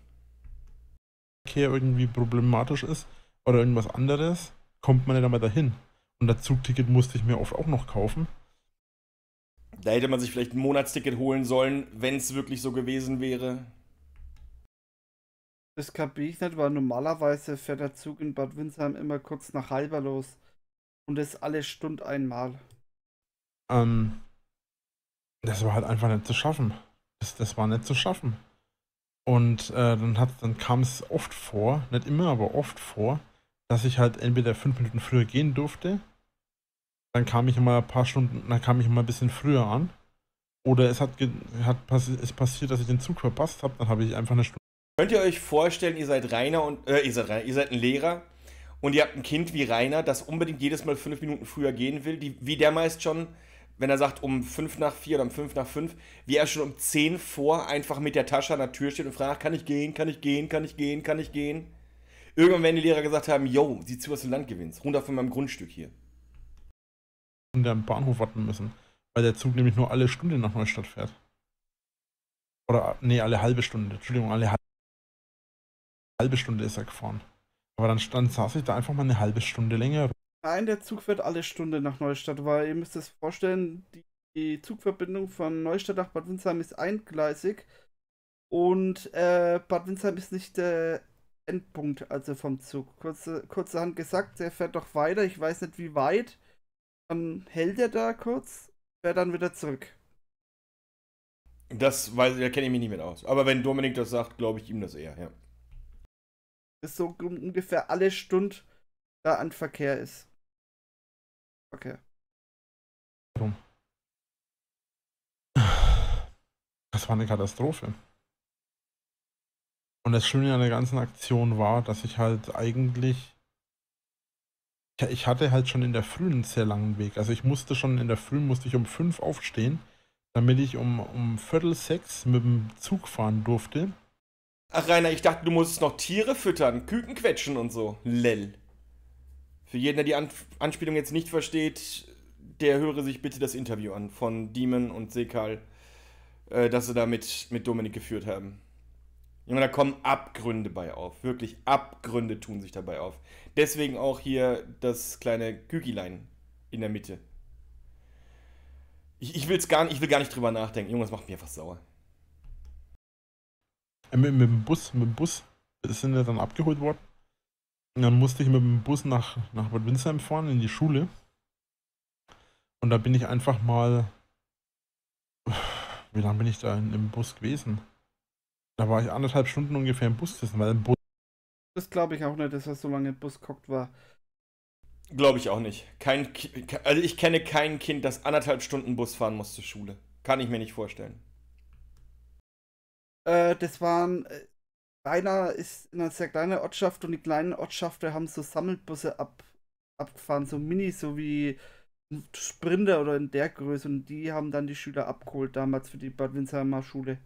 Verkehr irgendwie problematisch ist oder irgendwas anderes, kommt man ja dann mal dahin. Und das Zugticket musste ich mir oft auch noch kaufen. Da hätte man sich vielleicht ein Monatsticket holen sollen, wenn es wirklich so gewesen wäre. Das kapiere ich nicht, weil normalerweise fährt der Zug in Bad Windsheim immer kurz nach Halber los. Und das alle Stund einmal. Ähm, das war halt einfach nicht zu schaffen. Das, das war nicht zu schaffen. Und äh, dann, dann kam es oft vor, nicht immer, aber oft vor, dass ich halt entweder fünf Minuten früher gehen durfte, dann kam ich mal ein paar Stunden, dann kam ich mal ein bisschen früher an. Oder es hat, hat passi es passiert, dass ich den Zug verpasst habe, dann habe ich einfach eine Stunde. Könnt ihr euch vorstellen, ihr seid Rainer und äh, ihr seid Rainer, ihr seid ein Lehrer und ihr habt ein Kind wie Rainer, das unbedingt jedes Mal fünf Minuten früher gehen will, die, wie der meist schon wenn er sagt, um 5 nach 4 oder um 5 nach 5, wie er schon um 10 vor einfach mit der Tasche an der Tür steht und fragt, kann ich gehen, kann ich gehen, kann ich gehen, kann ich gehen. Irgendwann werden die Lehrer gesagt haben, yo, sieh zu, was du Land gewinnst, runter von meinem Grundstück hier. Und am Bahnhof warten müssen, weil der Zug nämlich nur alle Stunde nach Neustadt fährt. Oder, nee, alle halbe Stunde, Entschuldigung, alle halbe Stunde ist er gefahren. Aber dann, dann saß ich da einfach mal eine halbe Stunde länger rum. Nein, der Zug fährt alle Stunde nach Neustadt, weil ihr müsst es vorstellen, die, die, Zugverbindung von Neustadt nach Bad Windsheim ist eingleisig und äh, Bad Windsheim ist nicht der Endpunkt also vom Zug. Kurze, kurzerhand gesagt, der fährt doch weiter, ich weiß nicht wie weit. Dann hält er da kurz, fährt dann wieder zurück. Das weiß, da kenne ich mich nicht mit aus. Aber wenn Dominik das sagt, glaube ich ihm das eher, ja. Ist so ungefähr alle Stunde da an Verkehr ist. Okay. Warum? Das war eine Katastrophe. Und das Schöne an der ganzen Aktion war, dass ich halt eigentlich. Ich hatte halt schon in der Früh einen sehr langen Weg. Also ich musste schon in der Früh, musste ich um fünf aufstehen, damit ich um, um Viertel sechs mit dem Zug fahren durfte. Ach Rainer, ich dachte, du musstest noch Tiere füttern, Küken quetschen und so. Lell. Für jeden, der die An Anspielung jetzt nicht versteht, der höre sich bitte das Interview an von Demon und Sekal, äh, das sie da mit, mit Dominik geführt haben. Junge, da kommen Abgründe bei auf. Wirklich Abgründe tun sich dabei auf. Deswegen auch hier das kleine Kükilein in der Mitte. Ich, ich, will's gar, ich will gar nicht drüber nachdenken. Junge, das macht mich einfach sauer. Äh, mit, mit dem Bus, mit dem Bus sind wir dann abgeholt worden? Dann musste ich mit dem Bus nach, nach Bad Windsheim fahren, in die Schule. Und da bin ich einfach mal. Wie lange bin ich da im Bus gewesen? Da war ich anderthalb Stunden ungefähr im Bus gesessen, weil im Bus. Das glaube ich auch nicht, dass er so lange im Bus guckt war. Glaube ich auch nicht. Kein, also ich kenne kein Kind, das anderthalb Stunden Bus fahren muss zur Schule. Kann ich mir nicht vorstellen. Äh, das waren äh, Rainer ist in einer sehr kleinen Ortschaft und die kleinen Ortschaften haben so Sammelbusse ab, abgefahren, so mini, so wie Sprinter oder in der Größe und die haben dann die Schüler abgeholt damals für die Bad Winsheimer Schule.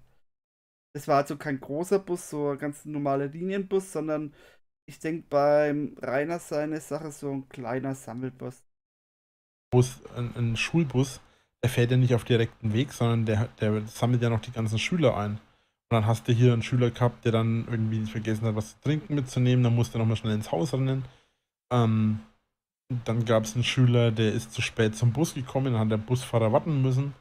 Es war also kein großer Bus, so ein ganz normaler Linienbus, sondern ich denke beim Rainer seine Sache so ein kleiner Sammelbus. Bus, ein, ein Schulbus, der fährt ja nicht auf direkten Weg, sondern der, der sammelt ja noch die ganzen Schüler ein. Und dann hast du hier einen Schüler gehabt, der dann irgendwie vergessen hat, was zu trinken mitzunehmen. Dann musste er nochmal schnell ins Haus rennen. Ähm, dann gab es einen Schüler, der ist zu spät zum Bus gekommen. Dann hat der Busfahrer warten müssen.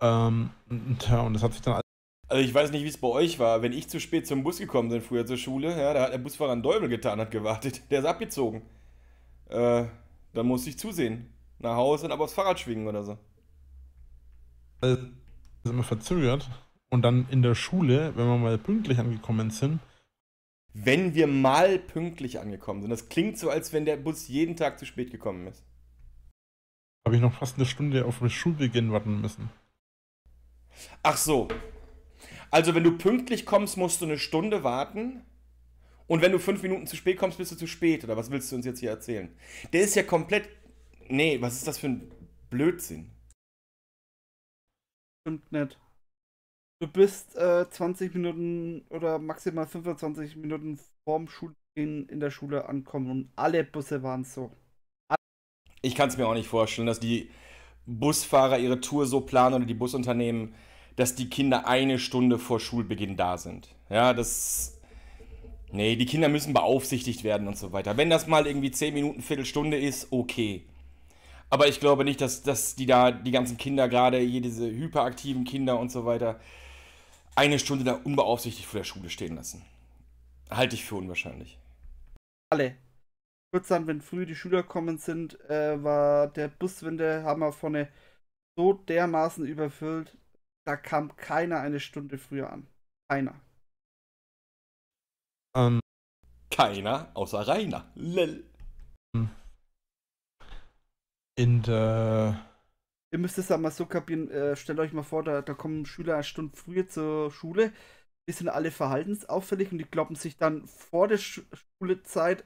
Ähm, und, ja, und das hat sich dann. Also ich weiß nicht, wie es bei euch war. Wenn ich zu spät zum Bus gekommen bin früher zur Schule, ja, da hat der Busfahrer einen Däubel getan, hat gewartet. (laughs) Der ist abgezogen. Äh, dann musste ich zusehen. Nach Hause und aber aufs Fahrrad schwingen oder so. Also, sind wir verzögert? Und dann in der Schule, wenn wir mal pünktlich angekommen sind. Wenn wir mal pünktlich angekommen sind. Das klingt so, als wenn der Bus jeden Tag zu spät gekommen ist. Habe ich noch fast eine Stunde auf den Schulbeginn warten müssen. Ach so. Also, wenn du pünktlich kommst, musst du eine Stunde warten. Und wenn du fünf Minuten zu spät kommst, bist du zu spät. Oder was willst du uns jetzt hier erzählen? Der ist ja komplett. Nee, was ist das für ein Blödsinn? Stimmt nicht du bist äh, 20 Minuten oder maximal 25 Minuten vorm Schulbeginn in der Schule ankommen und alle Busse waren so. ich kann es mir auch nicht vorstellen, dass die Busfahrer ihre Tour so planen oder die Busunternehmen, dass die Kinder eine Stunde vor Schulbeginn da sind. Ja, das. Nee, die Kinder müssen beaufsichtigt werden und so weiter. Wenn das mal irgendwie 10 Minuten, Viertelstunde ist, okay. Aber ich glaube nicht, dass, dass die da, die ganzen Kinder, gerade hier diese hyperaktiven Kinder und so weiter, eine Stunde da unbeaufsichtigt vor der Schule stehen lassen. Halte ich für unwahrscheinlich. Alle. Kurz dann, wenn früh die Schüler kommen sind, äh, war der Buswinde, haben wir vorne so dermaßen überfüllt, da kam keiner eine Stunde früher an. Keiner. Ähm. Keiner außer Rainer. Lell. In der ihr müsst es dann mal so kapieren, äh, stellt euch mal vor, da, da kommen Schüler eine Stunde früher zur Schule, die sind alle verhaltensauffällig und die kloppen sich dann vor der Sch Schulezeit.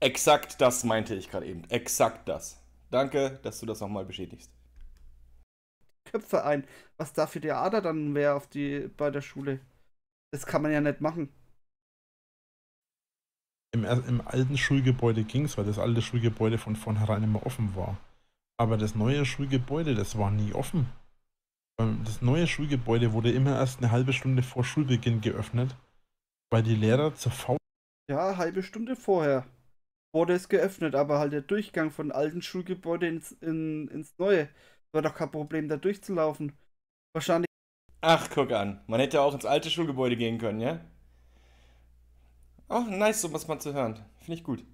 Exakt das meinte ich gerade eben. Exakt das. Danke, dass du das nochmal bestätigst. Köpfe ein. Was da für Theater dann wäre auf die bei der Schule. Das kann man ja nicht machen. Im, im alten Schulgebäude ging es, weil das alte Schulgebäude von vornherein immer offen war. Aber das neue Schulgebäude, das war nie offen. Ähm, das neue Schulgebäude wurde immer erst eine halbe Stunde vor Schulbeginn geöffnet, weil die Lehrer zur faul. Ja, halbe Stunde vorher wurde es geöffnet, aber halt der Durchgang von alten Schulgebäude ins, in, ins neue war doch kein Problem, da durchzulaufen. Wahrscheinlich. Ach, guck an. Man hätte auch ins alte Schulgebäude gehen können, ja? Oh, nice, sowas mal zu hören. Finde ich gut.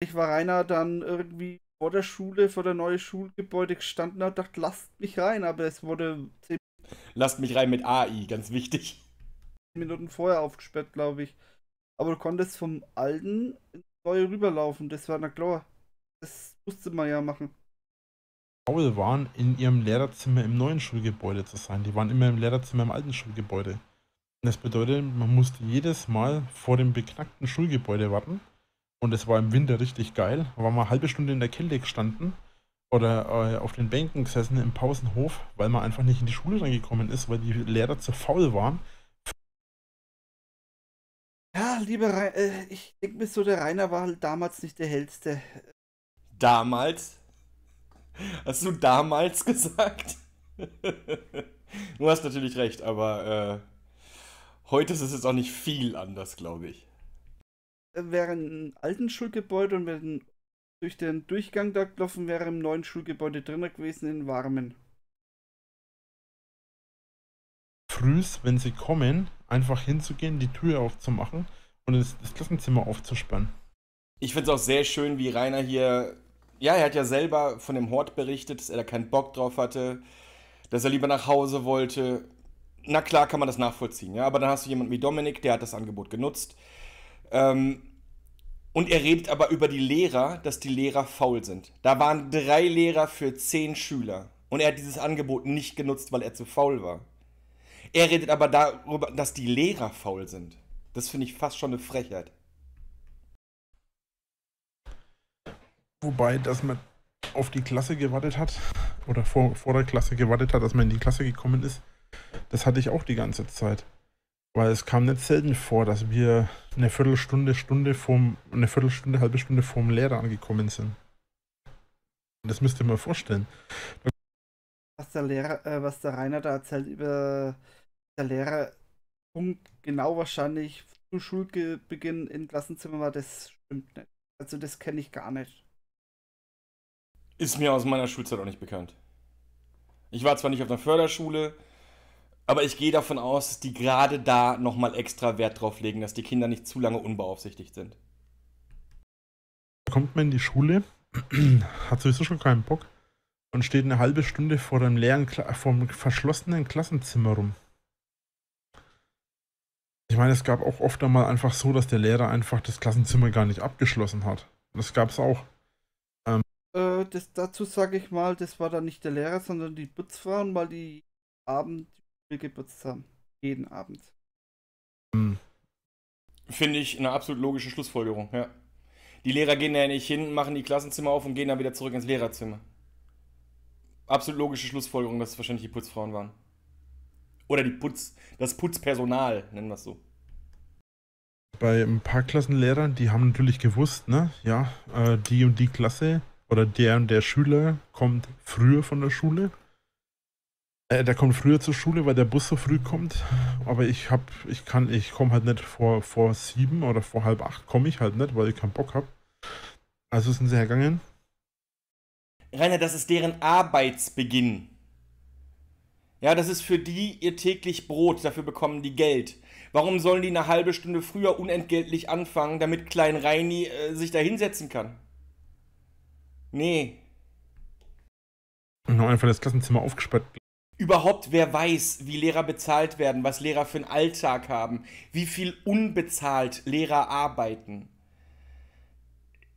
Ich war Rainer dann irgendwie vor der Schule, vor der neuen Schulgebäude gestanden habe, dachte, lasst mich rein, aber es wurde. Lasst mich rein mit AI, ganz wichtig. (laughs) Minuten vorher aufgesperrt, glaube ich. Aber du konntest vom alten ins neue rüberlaufen, das war na klar. Das musste man ja machen. Paul waren in ihrem Lehrerzimmer im neuen Schulgebäude zu sein. Die waren immer im Lehrerzimmer im alten Schulgebäude. Das bedeutet, man musste jedes Mal vor dem beknackten Schulgebäude warten, und es war im Winter richtig geil. Da waren wir eine halbe Stunde in der Kälte gestanden oder äh, auf den Bänken gesessen im Pausenhof, weil man einfach nicht in die Schule reingekommen ist, weil die Lehrer zu faul waren. Ja, lieber Re äh, ich denke mir so, der Rainer war halt damals nicht der hellste. Damals? Hast du damals (laughs) gesagt? du hast natürlich recht, aber äh, heute ist es jetzt auch nicht viel anders, glaube ich. Äh, wäre im alten Schulgebäude und wenn durch den Durchgang da gelaufen wäre im neuen Schulgebäude drin gewesen in Warmen. Frühs, wenn sie kommen, einfach hinzugehen, die Tür aufzumachen und das, das Klassenzimmer aufzusperren. Ich finde es auch sehr schön, wie Rainer hier. Ja, er hat ja selber von dem Hort berichtet, dass er da keinen Bock drauf hatte, dass er lieber nach Hause wollte. Na klar, kann man das nachvollziehen, ja. Aber dann hast du jemanden wie Dominik, der hat das Angebot genutzt. Ähm, und er redet aber über die Lehrer, dass die Lehrer faul sind. Da waren drei Lehrer für zehn Schüler. Und er hat dieses Angebot nicht genutzt, weil er zu faul war. Er redet aber darüber, dass die Lehrer faul sind. Das finde ich fast schon eine Frechheit. Wobei, dass man auf die Klasse gewartet hat oder vor, vor der Klasse gewartet hat, dass man in die Klasse gekommen ist, das hatte ich auch die ganze Zeit. Weil es kam nicht selten vor, dass wir eine Viertelstunde, Stunde vom, eine Viertelstunde, halbe Stunde vom Lehrer angekommen sind. Das müsst ihr mal vorstellen. Was der Lehrer, äh, was der Rainer da erzählt über der Lehrer, Punkt genau wahrscheinlich zu Schulbeginn im Klassenzimmer war, das stimmt nicht. Also das kenne ich gar nicht. Ist mir aus meiner Schulzeit auch nicht bekannt. Ich war zwar nicht auf der Förderschule, aber ich gehe davon aus, dass die gerade da nochmal extra Wert drauf legen, dass die Kinder nicht zu lange unbeaufsichtigt sind. Kommt man in die Schule, (clears throat) hat sowieso schon keinen Bock und steht eine halbe Stunde vor dem, leeren, vor einem verschlossenen Klassenzimmer rum. Ich meine, es gab auch oft einmal einfach so, dass der Lehrer einfach das Klassenzimmer gar nicht abgeschlossen hat. Das gab es auch. Ähm äh, das, dazu sage ich mal, das war dann nicht der Lehrer, sondern die Putzfrauen, weil die abend Geburtstag haben. Jeden Abend. Hm. Finde ich eine absolut logische Schlussfolgerung, ja. Die Lehrer gehen ja nicht hin, machen die Klassenzimmer auf und gehen dann wieder zurück ins Lehrerzimmer. Absolut logische Schlussfolgerung, dass es wahrscheinlich die Putzfrauen waren. Oder die Putz, das Putzpersonal, nennen wir es so. Bei ein paar Klassenlehrern, die haben natürlich gewusst, ne, ja, äh, die und die Klasse oder der und der Schüler kommt früher von der Schule äh, der kommt früher zur Schule, weil der Bus so früh kommt. Aber ich hab, ich kann, ich komme halt nicht vor, vor sieben oder vor halb acht komme ich halt nicht, weil ich keinen Bock habe. Also sind sie hergegangen. Rainer, das ist deren Arbeitsbeginn. Ja, das ist für die ihr täglich Brot, dafür bekommen die Geld. Warum sollen die eine halbe Stunde früher unentgeltlich anfangen, damit Klein Reini äh, sich da hinsetzen kann? Nee. Noch einfach das Klassenzimmer aufgesperrt überhaupt wer weiß, wie Lehrer bezahlt werden, was Lehrer für einen Alltag haben, wie viel unbezahlt Lehrer arbeiten.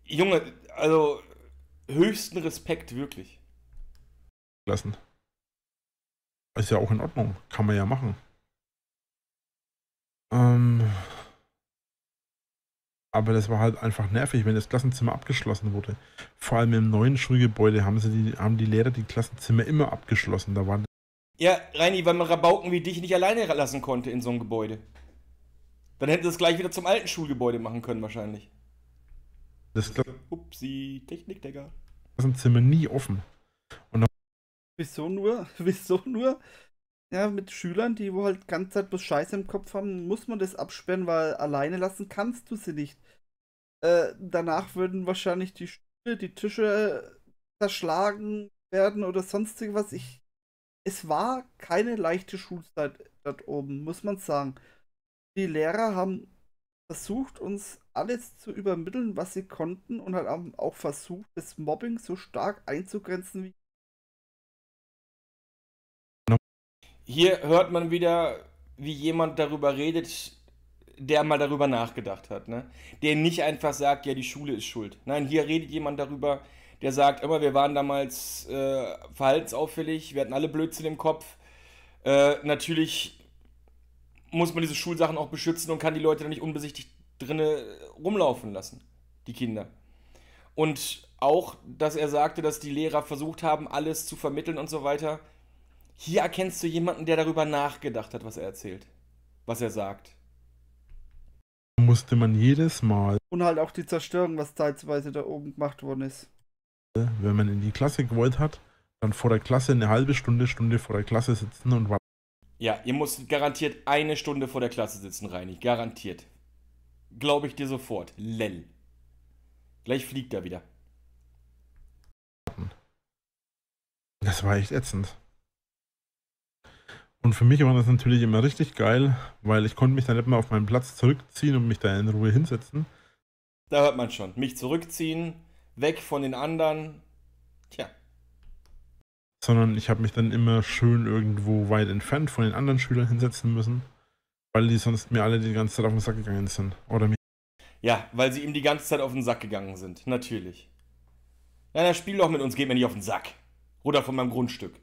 Junge, also höchsten Respekt wirklich. Lassen. Ist ja auch in Ordnung, kann man ja machen. Ähm, aber das war halt einfach nervig, wenn das Klassenzimmer abgeschlossen wurde. Vor allem im neuen Schulgebäude haben, sie die, haben die Lehrer die Klassenzimmer immer abgeschlossen. Da waren ja, Reini, weil man Rabauken wie dich nicht alleine lassen konnte in so einem Gebäude. Dann hätten sie es gleich wieder zum alten Schulgebäude machen können, wahrscheinlich. Das klappt. Upsi, Technik, Digga. Das sind Zimmer nie offen. Und wieso nur? (laughs) Wieso nur? Ja, mit Schülern, die wo halt ganze Zeit bloß Scheiße im Kopf haben, muss man das absperren, weil alleine lassen kannst du sie nicht. Äh, danach würden wahrscheinlich die Stühle, die Tische zerschlagen werden oder sonstiges, was. Ich es war keine leichte Schulzeit dort oben, muss man sagen. Die Lehrer haben versucht, uns alles zu übermitteln, was sie konnten und halt haben auch versucht, das Mobbing so stark einzugrenzen wie. Hier hört man wieder, wie jemand darüber redet, der mal darüber nachgedacht hat, ne? Der nicht einfach sagt, ja, die Schule ist schuld. Nein, hier redet jemand darüber, der sagt immer, wir waren damals äh, verhaltensauffällig, wir hatten alle Blödsinn im Kopf. Äh, natürlich muss man diese Schulsachen auch beschützen und kann die Leute da nicht unbesichtigt drinne rumlaufen lassen, die Kinder. Und auch, dass er sagte, dass die Lehrer versucht haben, alles zu vermitteln und so weiter. Hier erkennst du jemanden, der darüber nachgedacht hat, was er erzählt, was er sagt. Musste man jedes Mal. Und halt auch die Zerstörung, was teilweise da oben gemacht worden ist wenn man in die Klasse gewollt hat, dann vor der Klasse eine halbe Stunde, Stunde vor der Klasse sitzen und warten. Ja, ihr müsst garantiert eine Stunde vor der Klasse sitzen, Reini. Garantiert. Glaube ich dir sofort. Lell. Gleich fliegt er wieder. Das war echt ätzend. Und für mich war das natürlich immer richtig geil, weil ich konnte mich dann nicht mehr auf meinen Platz zurückziehen und mich da in Ruhe hinsetzen. Da hört man schon. Mich zurückziehen, weg von den anderen. Tja. Sondern ich habe mich dann immer schön irgendwo weit entfernt von den anderen Schülern hinsetzen müssen, weil die sonst mir alle die ganze Zeit auf den Sack gegangen sind. Oder mir. Ja, weil sie ihm die ganze Zeit auf den Sack gegangen sind. Natürlich. Ja, dann spiel doch mit uns, geht mir nicht auf den Sack. Oder von meinem Grundstück.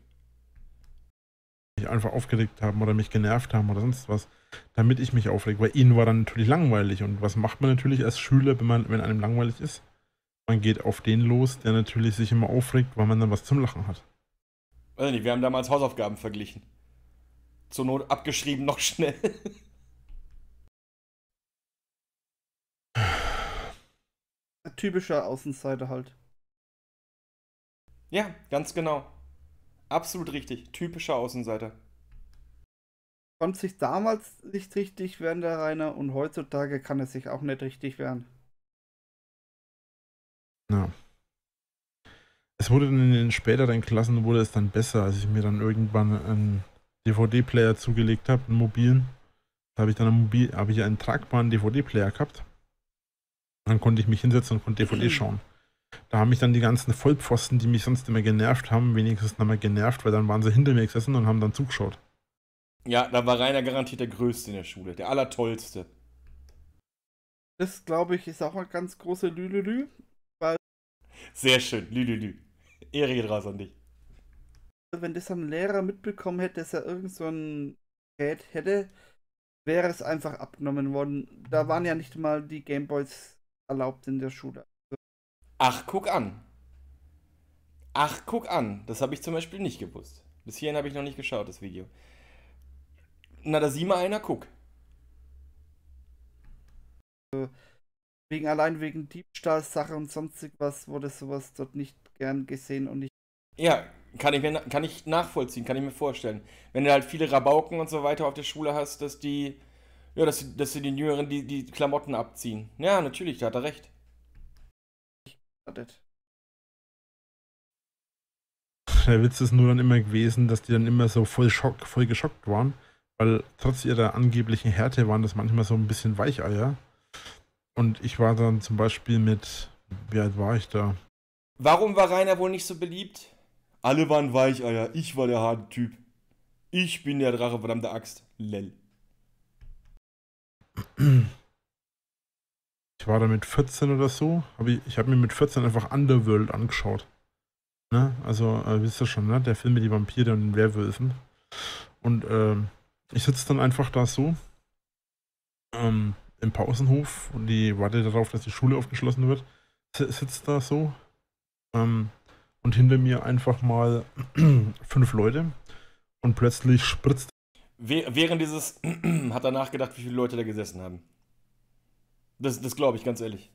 Mich einfach aufgeregt haben oder mich genervt haben oder sonst was, damit ich mich aufreg. Weil ihnen war dann natürlich langweilig. Und was macht man natürlich als Schüler, wenn, man, wenn einem langweilig ist? Man geht auf den los, der natürlich sich immer aufregt, weil man dann was zum Lachen hat. Weiß also nicht, wir haben damals Hausaufgaben verglichen. Zur Not abgeschrieben noch schnell. (laughs) Typischer Außenseiter halt. Ja, ganz genau. Absolut richtig. Typischer Außenseiter. Konnte sich damals nicht richtig werden, der Rainer, und heutzutage kann er sich auch nicht richtig werden. Ja. Es wurde dann in den späteren Klassen wurde es dann besser, als ich mir dann irgendwann einen DVD-Player zugelegt habe, einen mobilen. Da habe ich dann einen, mobil, hab ich einen tragbaren DVD-Player gehabt. Dann konnte ich mich hinsetzen und konnte DVD (clears throat) schauen. Da haben mich dann die ganzen Vollpfosten, die mich sonst immer genervt haben, wenigstens nochmal genervt, weil dann waren sie hinter mir gesessen und haben dann zugeschaut. Ja, da war Rainer garantiert der Größte in der Schule, der Allertollste. Das, glaube ich, ist auch eine ganz große Lülülü. Sehr schön. Lü, lü, lü. Ehre geht raus an dich. Wenn das ein Lehrer mitbekommen hätte, dass er irgend so ein Gerät hätte, wäre es einfach abgenommen worden. Da waren ja nicht mal die Gameboys erlaubt in der Schule. Ach, guck an. Ach, guck an. Das habe ich zum Beispiel nicht gewusst. Bis hierhin habe ich noch nicht geschaut, das Video. Na, da sieh mal einer, guck. Also, Wegen allein wegen Diebstahlsache und sonstig was wurde sowas dort nicht gern gesehen und nicht. Ja, kann ich, mir, kann ich nachvollziehen, kann ich mir vorstellen. Wenn du halt viele Rabauken und so weiter auf der Schule hast, dass die, ja, dass, dass die den Jüngeren die, die Klamotten abziehen. Ja, natürlich, da hat er recht. (laughs) Der Witz ist nur dann immer gewesen, dass die dann immer so voll Schock, voll geschockt waren, weil trotz ihrer angeblichen Härte waren das manchmal so ein bisschen Weicheier. Und ich war dann zum Beispiel mit, wie alt war ich da? Warum war Rainer wohl nicht so beliebt? Alle waren weich, Alter. Ah ich war der harte Typ. Ich bin der Drache, verdammte Axt. Lell. Ich war da mit 14 oder so. Hab ich ich habe mir mit 14 einfach Underworld angeschaut. Ne? Also, äh, wisst ihr schon, ne? der Film mit den Vampiren und den Werwölfen. Und ähm, ich sitze dann einfach da so. Ähm, im Pausenhof und die wartet darauf, dass die Schule aufgeschlossen wird. Sitzt da so. Ähm, und hinter mir einfach mal (clears throat) fünf Leute und plötzlich spritzt. Während dieses (clears throat) hat er nachgedacht, wie viele Leute da gesessen haben. Das, das glaube ich, ganz ehrlich.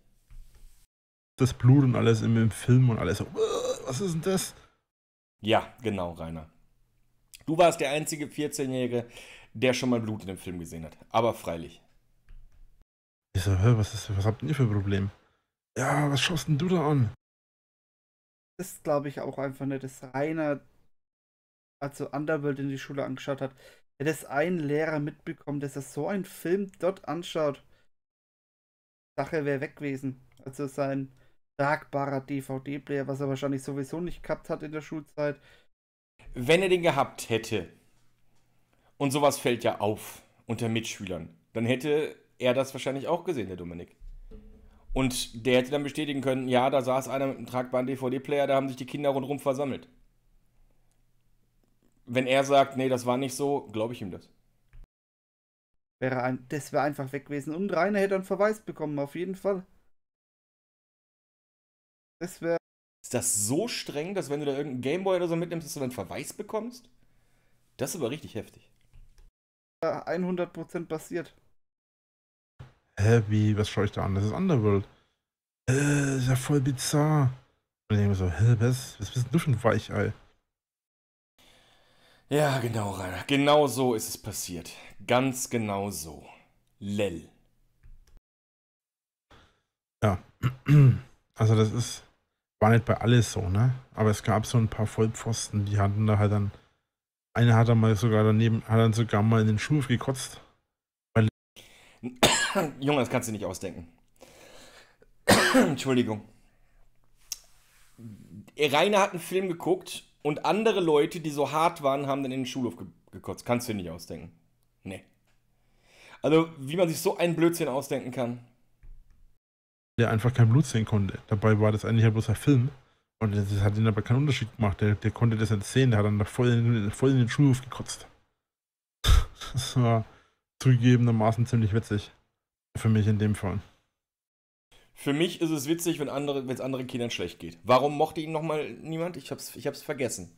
Das Blut und alles im, im Film und alles äh, was ist denn das? Ja, genau, Rainer. Du warst der einzige 14-Jährige, der schon mal Blut in dem Film gesehen hat. Aber freilich. Ich so, hä, was, ist, was habt ihr für ein Problem? Ja, was schaust denn du da an? Das ist, glaube ich, auch einfach nicht, dass Rainer, also Underworld in die Schule angeschaut hat, hätte es ein Lehrer mitbekommen, dass er so einen Film dort anschaut. Sache wäre weg gewesen. Also sein tragbarer DVD-Player, was er wahrscheinlich sowieso nicht gehabt hat in der Schulzeit. Wenn er den gehabt hätte, und sowas fällt ja auf unter Mitschülern, dann hätte er das wahrscheinlich auch gesehen, der Dominik. Und der hätte dann bestätigen können, ja, da saß einer mit einem tragbaren DVD-Player, da haben sich die Kinder rundherum versammelt. Wenn er sagt, nee, das war nicht so, glaube ich ihm das. Wäre ein, das wäre einfach weg gewesen. Und Rainer hätte einen Verweis bekommen, auf jeden Fall. Das wäre. Ist das so streng, dass wenn du da irgendeinen Gameboy oder so mitnimmst, dass du dann einen Verweis bekommst? Das ist aber richtig heftig. 100% äh, passiert hä, wie, was schaue ich da an? Das ist Underworld. Äh, ist ja voll bizarr. Und ich so, hä, was, was bist du für ein Weichei? Ja, genau, Rainer. Genau so ist es passiert. Ganz genau so. Lell. Ja. (clears throat) Also das ist, war nicht bei alles so, ne? Aber es gab so ein paar Vollpfosten, die hatten da halt dann, eine hat dann mal sogar daneben, hat dann sogar mal in den Schuh gekotzt. (clears throat) (coughs) Junge, das kannst du nicht ausdenken. (coughs) Entschuldigung. Rainer hat einen Film geguckt und andere Leute, die so hart waren, haben dann in den Schulhof ge gekotzt. Kannst du dir nicht ausdenken. Nee. Also, wie man sich so ein Blödsinn ausdenken kann. Der einfach kein Blut sehen konnte. Dabei war das eigentlich ja bloß Film. Und das hat ihn aber keinen Unterschied gemacht. Der, der konnte das nicht sehen. Der hat dann voll in, voll in den Schulhof gekotzt. (laughs) das war zugegebenermaßen ziemlich witzig. Für mich in dem Fall. Für mich ist es witzig, wenn andere, es anderen Kindern schlecht geht. Warum mochte ihn nochmal niemand? Ich hab's, ich hab's vergessen.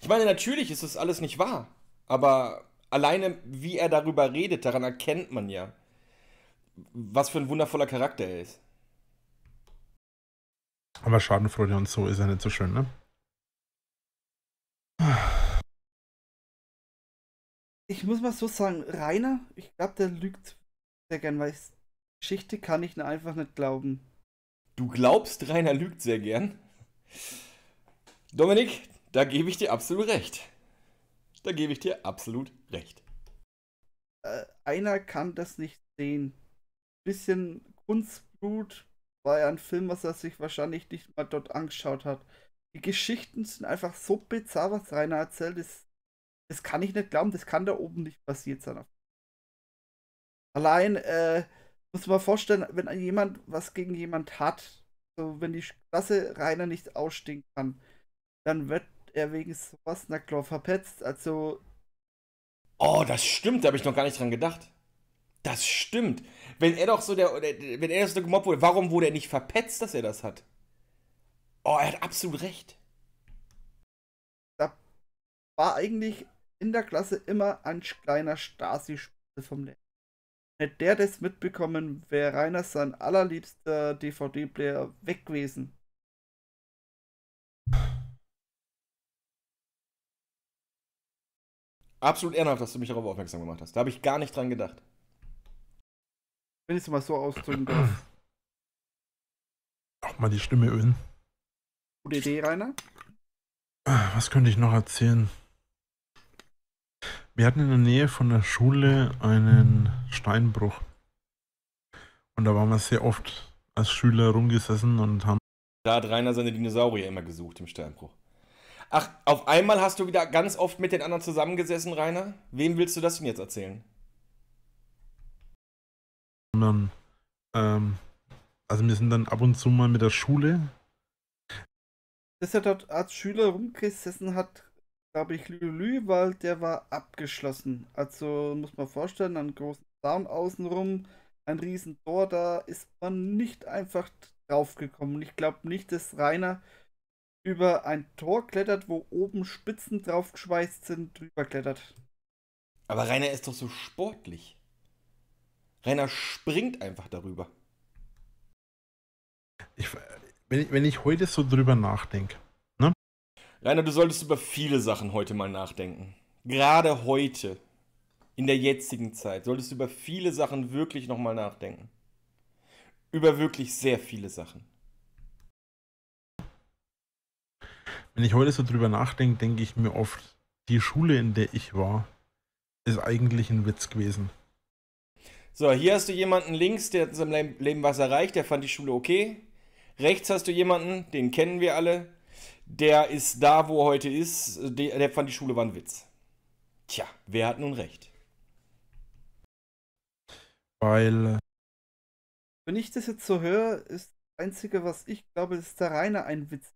Ich meine, natürlich ist das alles nicht wahr. Aber alleine, wie er darüber redet, daran erkennt man ja, was für ein wundervoller Charakter er ist. Aber Schadenfreude und so ist er nicht so schön, ne? Ich muss mal so sagen, Rainer, ich glaube, der lügt sehr gern, weil Geschichte kann ich einfach nicht glauben. Du glaubst, Rainer lügt sehr gern. Dominik, da gebe ich dir absolut recht. Da gebe ich dir absolut recht. Äh, einer kann das nicht sehen. Bisschen Kunstblut war ja ein Film, was er sich wahrscheinlich nicht mal dort angeschaut hat. Die Geschichten sind einfach so bizarr, was Rainer erzählt. Das, das kann ich nicht glauben, das kann da oben nicht passiert sein. Allein, äh, muss man vorstellen, wenn jemand was gegen jemand hat, so wenn die Klasse reiner nicht ausstehen kann, dann wird er wegen sowas na klar verpetzt. Also. Oh, das stimmt, da habe ich noch gar nicht dran gedacht. Das stimmt. Wenn er doch so der, wenn er so gemobbt wurde, warum wurde er nicht verpetzt, dass er das hat? Oh, er hat absolut recht. Da war eigentlich in der Klasse immer ein kleiner Stasi-Spitze vom Lehrer. Hätte der das mitbekommen, wäre Rainer sein allerliebster DVD-Player weg gewesen. Absolut ehrenhaft, dass du mich darauf aufmerksam gemacht hast. Da habe ich gar nicht dran gedacht. Wenn ich es mal so ausdrücken darf. Auch mal die Stimme ölen. Gute Idee, Rainer. Was könnte ich noch erzählen? Wir hatten in der Nähe von der Schule einen Steinbruch. Und da waren wir sehr oft als Schüler rumgesessen und haben. Da hat Rainer seine Dinosaurier immer gesucht im Steinbruch. Ach, auf einmal hast du wieder ganz oft mit den anderen zusammengesessen, Rainer? Wem willst du das denn jetzt erzählen? Und dann, ähm, also wir sind dann ab und zu mal mit der Schule. Dass er dort als Schüler rumgesessen hat, glaube ich, Lülü, weil der war abgeschlossen. Also muss man vorstellen, einen großen Zaun außenrum, ein riesen Tor, da ist man nicht einfach draufgekommen. ich glaube nicht, dass Rainer über ein Tor klettert, wo oben Spitzen draufgeschweißt sind, drüber klettert. Aber Rainer ist doch so sportlich. Rainer springt einfach darüber. Ich, wenn, ich, wenn ich heute so drüber nachdenke, Rainer, du solltest über viele Sachen heute mal nachdenken. Gerade heute, in der jetzigen Zeit, solltest du über viele Sachen wirklich nochmal nachdenken. Über wirklich sehr viele Sachen. Wenn ich heute so drüber nachdenke, denke ich mir oft, die Schule, in der ich war, ist eigentlich ein Witz gewesen. So, hier hast du jemanden links, der hat in seinem Leben was erreicht, der fand die Schule okay. Rechts hast du jemanden, den kennen wir alle, der ist da, wo er heute ist, der, der fand die Schule war ein Witz. Tja, wer hat nun recht? Weil. Äh, Wenn ich das jetzt so höre, ist das Einzige, was ich glaube, ist der Rainer ein Witz.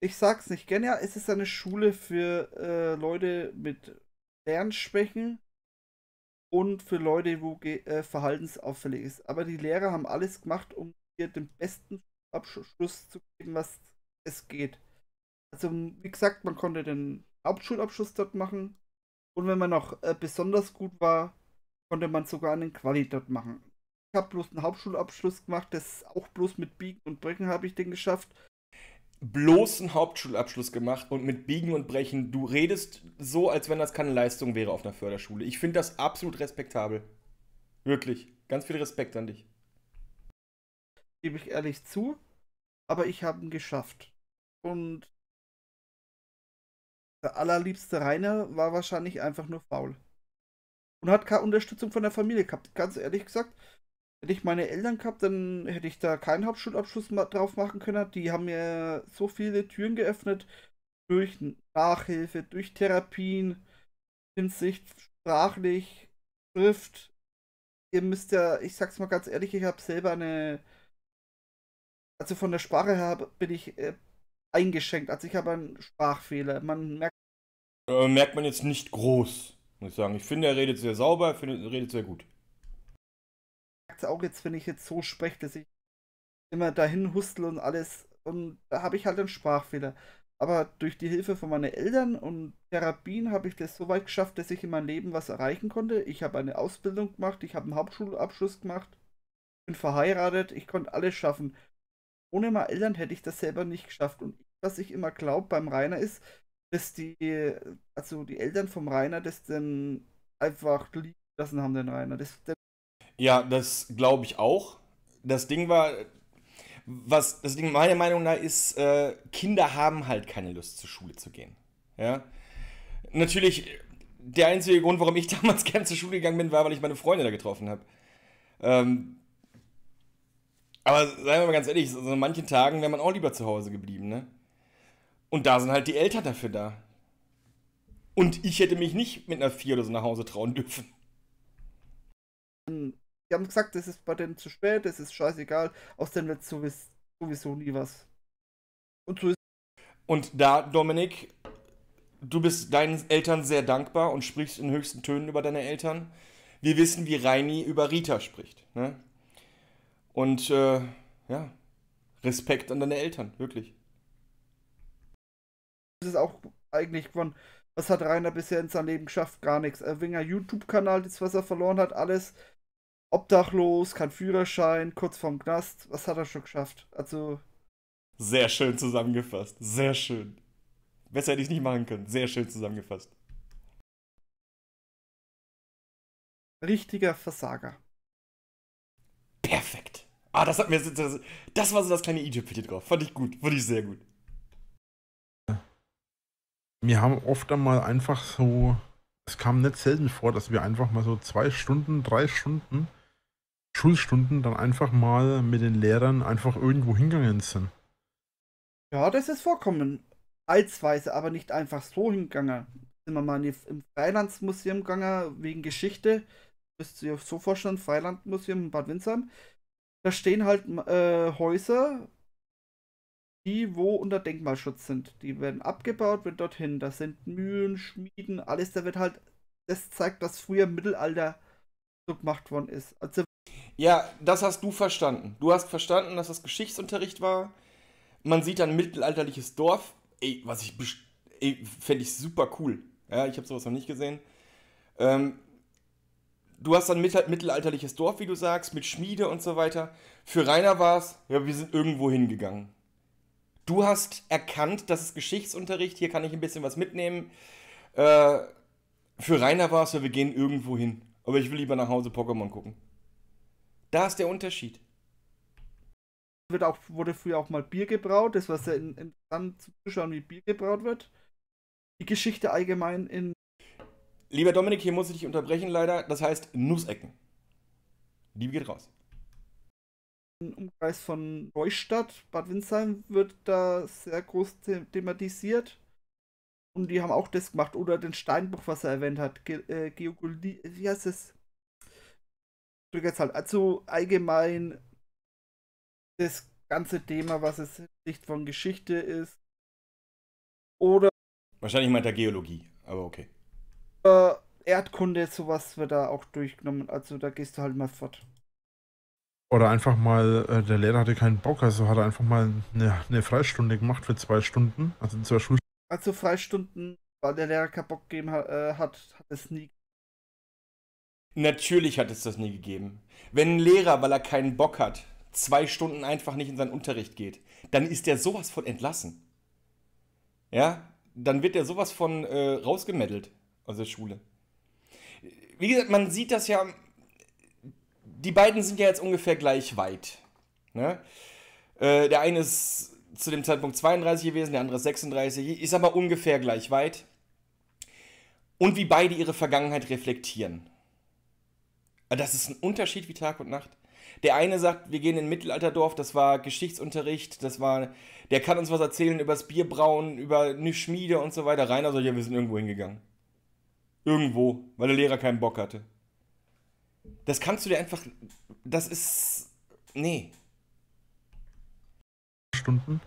Ich sag's nicht gerne, ja, es ist eine Schule für äh, Leute mit Lernschwächen und für Leute, wo äh, verhaltensauffällig ist. Aber die Lehrer haben alles gemacht, um hier den besten Abschluss zu geben, was es geht. Also, wie gesagt, man konnte den Hauptschulabschluss dort machen. Und wenn man noch äh, besonders gut war, konnte man sogar einen Quali dort machen. Ich habe bloß einen Hauptschulabschluss gemacht, das auch bloß mit Biegen und Brechen habe ich den geschafft. Bloß einen Hauptschulabschluss gemacht und mit Biegen und Brechen. Du redest so, als wenn das keine Leistung wäre auf einer Förderschule. Ich finde das absolut respektabel. Wirklich. Ganz viel Respekt an dich. Gebe ich ehrlich zu, aber ich habe ihn geschafft. Und der allerliebste Rainer war wahrscheinlich einfach nur faul. Und hat keine Unterstützung von der Familie gehabt. Ganz ehrlich gesagt, hätte ich meine Eltern gehabt, dann hätte ich da keinen Hauptschulabschluss drauf machen können. Die haben mir so viele Türen geöffnet durch Nachhilfe, durch Therapien, Hinsicht sprachlich, Schrift. Ihr müsst ja, ich sag's mal ganz ehrlich, ich habe selber eine also von der Sprache her bin ich äh, eingeschenkt. Also ich habe einen Sprachfehler. Man merkt. Äh, merkt man jetzt nicht groß, muss ich sagen. Ich finde, er redet sehr sauber, er redet sehr gut. Merkt auch jetzt, wenn ich jetzt so spreche, dass ich immer dahin hustel und alles. Und da habe ich halt einen Sprachfehler. Aber durch die Hilfe von meinen Eltern und Therapien habe ich das so weit geschafft, dass ich in meinem Leben was erreichen konnte. Ich habe eine Ausbildung gemacht, ich habe einen Hauptschulabschluss gemacht, bin verheiratet, ich konnte alles schaffen. Ohne meine Eltern hätte ich das selber nicht geschafft und was ich immer glaube beim Rainer ist, dass die, also die Eltern vom Rainer das dann einfach liegen lassen haben, den Rainer. Das, ja, das glaube ich auch. Das Ding war, was das Ding meiner Meinung nach ist, äh, Kinder haben halt keine Lust zur Schule zu gehen. Ja. Natürlich, der einzige Grund, warum ich (laughs) damals gern zur Schule gegangen bin, war, weil ich meine Freunde da getroffen habe. Ähm, aber seien wir mal ganz ehrlich, so an manchen Tagen wäre man auch lieber zu Hause geblieben, ne? Und da sind halt die Eltern dafür da. Und ich hätte mich nicht mit einer Vier oder so nach Hause trauen dürfen. Die haben gesagt, das ist bei denen zu spät, das ist scheißegal, aus dem wird sowieso, sowieso nie was. Und so ist Und da, Dominik, du bist deinen Eltern sehr dankbar und sprichst in höchsten Tönen über deine Eltern. Wir wissen, wie Reini über Rita spricht. Ne? Und äh, ja, Respekt an deine Eltern, wirklich. Das ist auch eigentlich von, was hat Rainer bisher in seinem Leben geschafft? Gar nichts. Er äh, wegen YouTube-Kanal, das, was er verloren hat, alles obdachlos, kein Führerschein, kurz vorm Knast. Was hat er schon geschafft? Also. Sehr schön zusammengefasst. Sehr schön. Besser hätte ich nicht machen können. Sehr schön zusammengefasst. Richtiger Versager. Perfekt. Ah, das hat mir. Das, das war so das kleine i-Tüpfelchen drauf. Fand ich gut. Fand ich sehr gut wir haben oft einmal einfach so, es kam nicht selten vor, dass wir einfach mal so zwei Stunden, drei Stunden, Schulstunden dann einfach mal mit den Lehrern einfach irgendwo hingegangen sind. Ja, das ist vorkommen. Alsweise, aber nicht einfach so hingegangen. Sind wir mal im Freilandsmuseum gegangen, wegen Geschichte. Müsst ihr euch so vorstellen, Freilandmuseum in Bad Windsheim. Da stehen halt äh, Häuser die, wo unter Denkmalschutz sind. Die werden abgebaut, wird dorthin. Das sind Mühlen, Schmieden, alles. Da wird halt, das zeigt, was früher im Mittelalter so gemacht worden ist. Also ja, das hast du verstanden. Du hast verstanden, dass das Geschichtsunterricht war. Man sieht ein mittelalterliches Dorf. Ey, was ich fände ich super cool. Ja, ich habe sowas noch nicht gesehen. Ähm, du hast dann mittelalterliches Dorf, wie du sagst, mit Schmiede und so weiter. Für Rainer war es, ja, wir sind irgendwo hingegangen du hast erkannt, das ist Geschichtsunterricht, hier kann ich ein bisschen was mitnehmen. Äh, für Rainer war es ja, wir gehen irgendwo hin. Aber ich will lieber nach Hause Pokémon gucken. Da ist der Unterschied. Wird auch, wurde früher auch mal Bier gebraut. Das war sehr interessant zu zuschauen, wie Bier gebraut wird. Die Geschichte allgemein in. Lieber Dominik, hier muss ich dich unterbrechen, leider. Das heißt Nussecken. Liebe geht raus im Umkreis von Neustadt, Bad Windsheim, wird da sehr groß thematisiert. Und die haben auch das gemacht. Oder den Steinbruch, was er erwähnt hat. Ge äh, Geogolie, wie heißt es? jetzt halt. Also allgemein das ganze Thema, was es nicht von Geschichte ist. Oder. Wahrscheinlich meint er Geologie, aber okay. Äh, Erdkunde, sowas wird da auch durchgenommen. Also da gehst du halt mal fort. Oder einfach mal, äh, der Lehrer hatte keinen Bock, also hat er einfach mal eine, eine Freistunde gemacht für zwei Stunden, also zwei Schulstunden. Also Freistunden, weil der Lehrer keinen Bock gegeben hat, äh, hat, hat es nie Natürlich hat es das nie gegeben. Wenn ein Lehrer, weil er keinen Bock hat, zwei Stunden einfach nicht in seinen Unterricht geht, dann ist der sowas von entlassen. Ja, dann wird der sowas von äh, rausgemettelt aus der Schule. Wie gesagt, man sieht das ja die beiden sind ja jetzt ungefähr gleich weit. Ne? Äh, der eine ist zu dem Zeitpunkt 32 gewesen, der andere ist 36. ist aber ungefähr gleich weit. Und wie beide ihre Vergangenheit reflektieren. Also, das ist ein Unterschied wie Tag und Nacht. Der eine sagt, wir gehen in ein Mittelalterdorf, das war Geschichtsunterricht, das war, der kann uns was erzählen über das Bierbrauen, über eine Schmiede und so weiter. Rainer sagt, ja, wir sind irgendwo hingegangen. Irgendwo, weil der Lehrer keinen Bock hatte. Das kannst du dir einfach. Das ist. Nee. Stunden.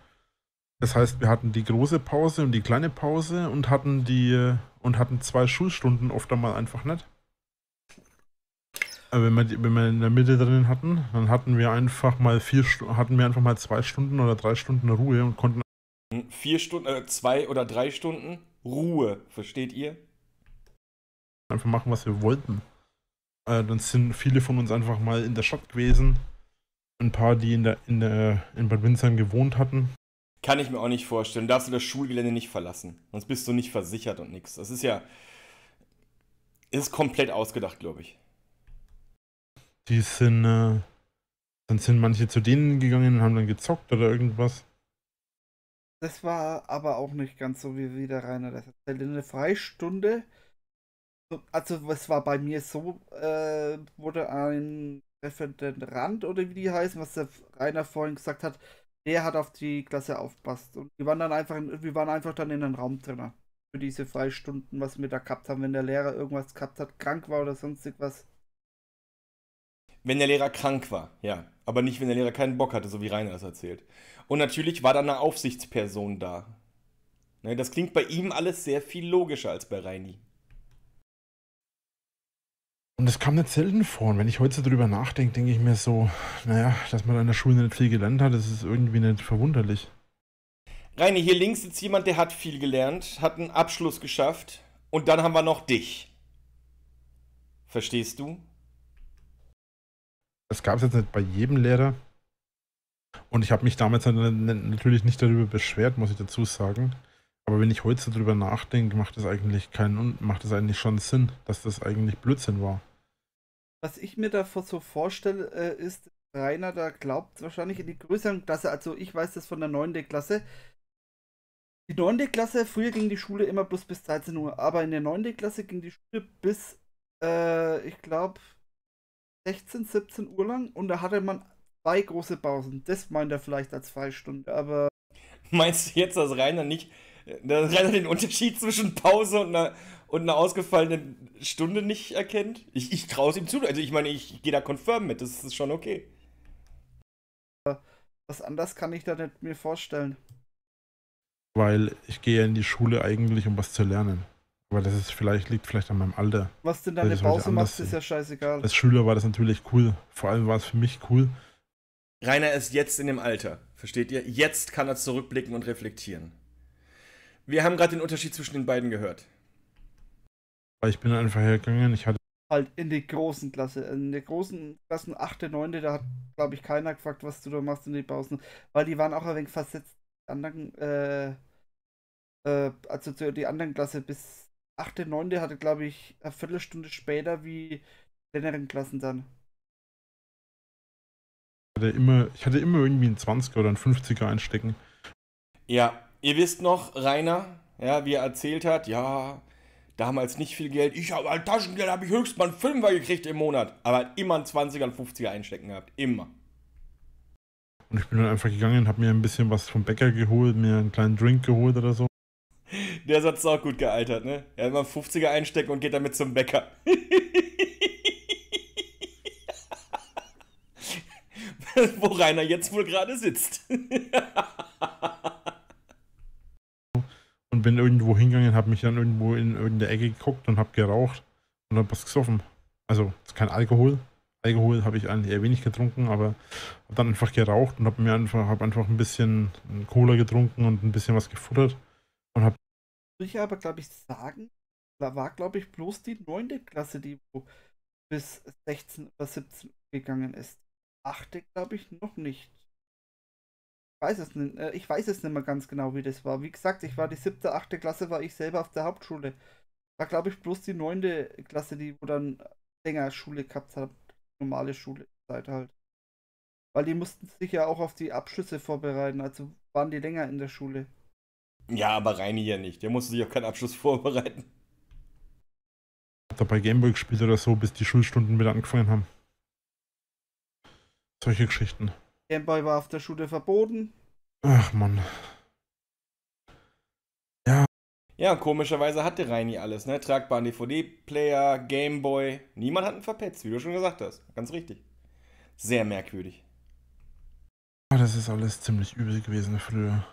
Das heißt, wir hatten die große Pause und die kleine Pause und hatten die und hatten zwei Schulstunden oft einmal einfach nicht. Aber wenn wir, die, wenn wir in der Mitte drin hatten, dann hatten wir einfach mal vier hatten wir einfach mal zwei Stunden oder drei Stunden Ruhe und konnten vier Stunden, äh, zwei oder drei Stunden Ruhe, versteht ihr? Einfach machen, was wir wollten. Äh, dann sind viele von uns einfach mal in der Stadt gewesen. Ein paar, die in, der, in, der, in Bad Windsheim gewohnt hatten. Kann ich mir auch nicht vorstellen. Darfst du das Schulgelände nicht verlassen. Sonst bist du nicht versichert und nichts. Das ist ja. Ist komplett ausgedacht, glaube ich. Die sind. Äh, dann sind manche zu denen gegangen und haben dann gezockt oder irgendwas. Das war aber auch nicht ganz so, wie wieder Rainer das erzählt. In der Freistunde also es war bei mir so, äh, wurde ein Rand oder wie die heißen, was der Rainer vorhin gesagt hat, der hat auf die Klasse aufpasst. Und wir waren dann einfach, in, wir waren einfach dann in den Raum drin. Für diese drei Stunden, was wir da gehabt haben, wenn der Lehrer irgendwas gehabt hat, krank war oder sonstig was. Wenn der Lehrer krank war, ja. Aber nicht, wenn der Lehrer keinen Bock hatte, so wie Rainer das erzählt. Und natürlich war da eine Aufsichtsperson da. Ne, das klingt bei ihm alles sehr viel logischer als bei Reini. Und das kam nicht selten vor. Und wenn ich heute darüber nachdenke, denke ich mir so, naja, dass man an der Schule nicht viel gelernt hat, das ist irgendwie nicht verwunderlich. Reini, hier links sitzt jemand, der hat viel gelernt, hat einen Abschluss geschafft. Und dann haben wir noch dich. Verstehst du? Das gab es jetzt nicht bei jedem Lehrer. Und ich habe mich damals halt natürlich nicht darüber beschwert, muss ich dazu sagen. Aber wenn ich heute darüber nachdenke, macht es eigentlich keinen macht das eigentlich schon Sinn, dass das eigentlich Blödsinn war was ich mir davor so vorstelle, äh, ist, Rainer, da glaubt wahrscheinlich in die größeren Klasse, also ich weiß das von der 9. Klasse. Die 9. Klasse, früher ging die Schule immer bloß bis 13 Uhr, aber in der 9. Klasse ging die Schule bis, äh, ich glaube, 16, 17 Uhr lang und da hatte man zwei große Pausen. Das meint er vielleicht als Freistunde, aber. (laughs) Meinst du jetzt, dass Rainer nicht, äh, dass Rainer den Unterschied zwischen Pause und einer, und eine ausgefallene Stunde nicht erkennt. Ich, ich traue es ihm zu. Also ich meine, ich gehe da confirm mit, das ist schon okay. Was anders kann ich da nicht mir vorstellen. Weil ich gehe ja in die Schule eigentlich, um was zu lernen. Aber das ist vielleicht, liegt vielleicht an meinem Alter. Was denn deine Pause machst, ist ja scheißegal. Als Schüler war das natürlich cool. Vor allem war es für mich cool. Rainer ist jetzt in dem Alter, versteht ihr? Jetzt kann er zurückblicken und reflektieren. Wir haben gerade den Unterschied zwischen den beiden gehört. Ich bin einfach hergegangen, ich hatte. Halt in die großen Klasse. In der großen Klassen 8., 9., da hat, glaube ich, keiner gefragt, was du da machst in den Pausen. Weil die waren auch ein wenig versetzt. Die anderen, äh, äh, also die anderen Klasse bis 8., 9. hatte, glaube ich, eine Viertelstunde später wie die kleineren Klassen dann. Ich hatte immer, ich hatte immer irgendwie einen 20er oder einen 50er einstecken. Ja, ihr wisst noch, Rainer, ja, wie er erzählt hat, ja, damals nicht viel Geld. Ich habe ein halt Taschengeld, habe ich höchstens mal einen Fünfer gekriegt im Monat. Aber hat immer einen 20er und 50er einstecken gehabt. Immer. Und ich bin dann einfach gegangen, habe mir ein bisschen was vom Bäcker geholt, mir einen kleinen Drink geholt oder so. Der Satz ist auch gut gealtert, ne? Er hat immer einen 50er einstecken und geht damit zum Bäcker. (laughs) Wo Rainer jetzt wohl gerade sitzt. (laughs) und bin irgendwo hingegangen, habe mich dann irgendwo in irgendeine Ecke geguckt und habe geraucht und habe was gesoffen. Also kein Alkohol. Alkohol habe ich eigentlich eher wenig getrunken, aber habe dann einfach geraucht und habe mir einfach, hab einfach ein bisschen Cola getrunken und ein bisschen was gefuttert und habe. Ich aber glaube ich sagen, da war glaube ich bloß die neunte Klasse, die bis 16 oder 17 gegangen ist. Achte glaube ich noch nicht weiß es nicht, äh, ich weiß es nicht mehr ganz genau, wie das war. Wie gesagt, ich war die siebte, achte Klasse, war ich selber auf der Hauptschule. War glaube ich bloß die neunte Klasse, die wo dann länger Schule gehabt hat, normale Schulzeit halt. Weil die mussten sich ja auch auf die Abschlüsse vorbereiten, also waren die länger in der Schule. Ja, aber Reini ja nicht. Der musste sich auf keinen Abschluss vorbereiten. Hat er bei Gameboy gespielt oder so, bis die Schulstunden wieder angefangen haben. Solche Geschichten. Gameboy war auf der Schule verboten. Ach man. Ja. Ja, komischerweise hatte Reini alles, ne? Tragbaren DVD-Player, Gameboy. Niemand hat einen verpetzt, wie du schon gesagt hast. Ganz richtig. Sehr merkwürdig. Das ist alles ziemlich übel gewesen früher.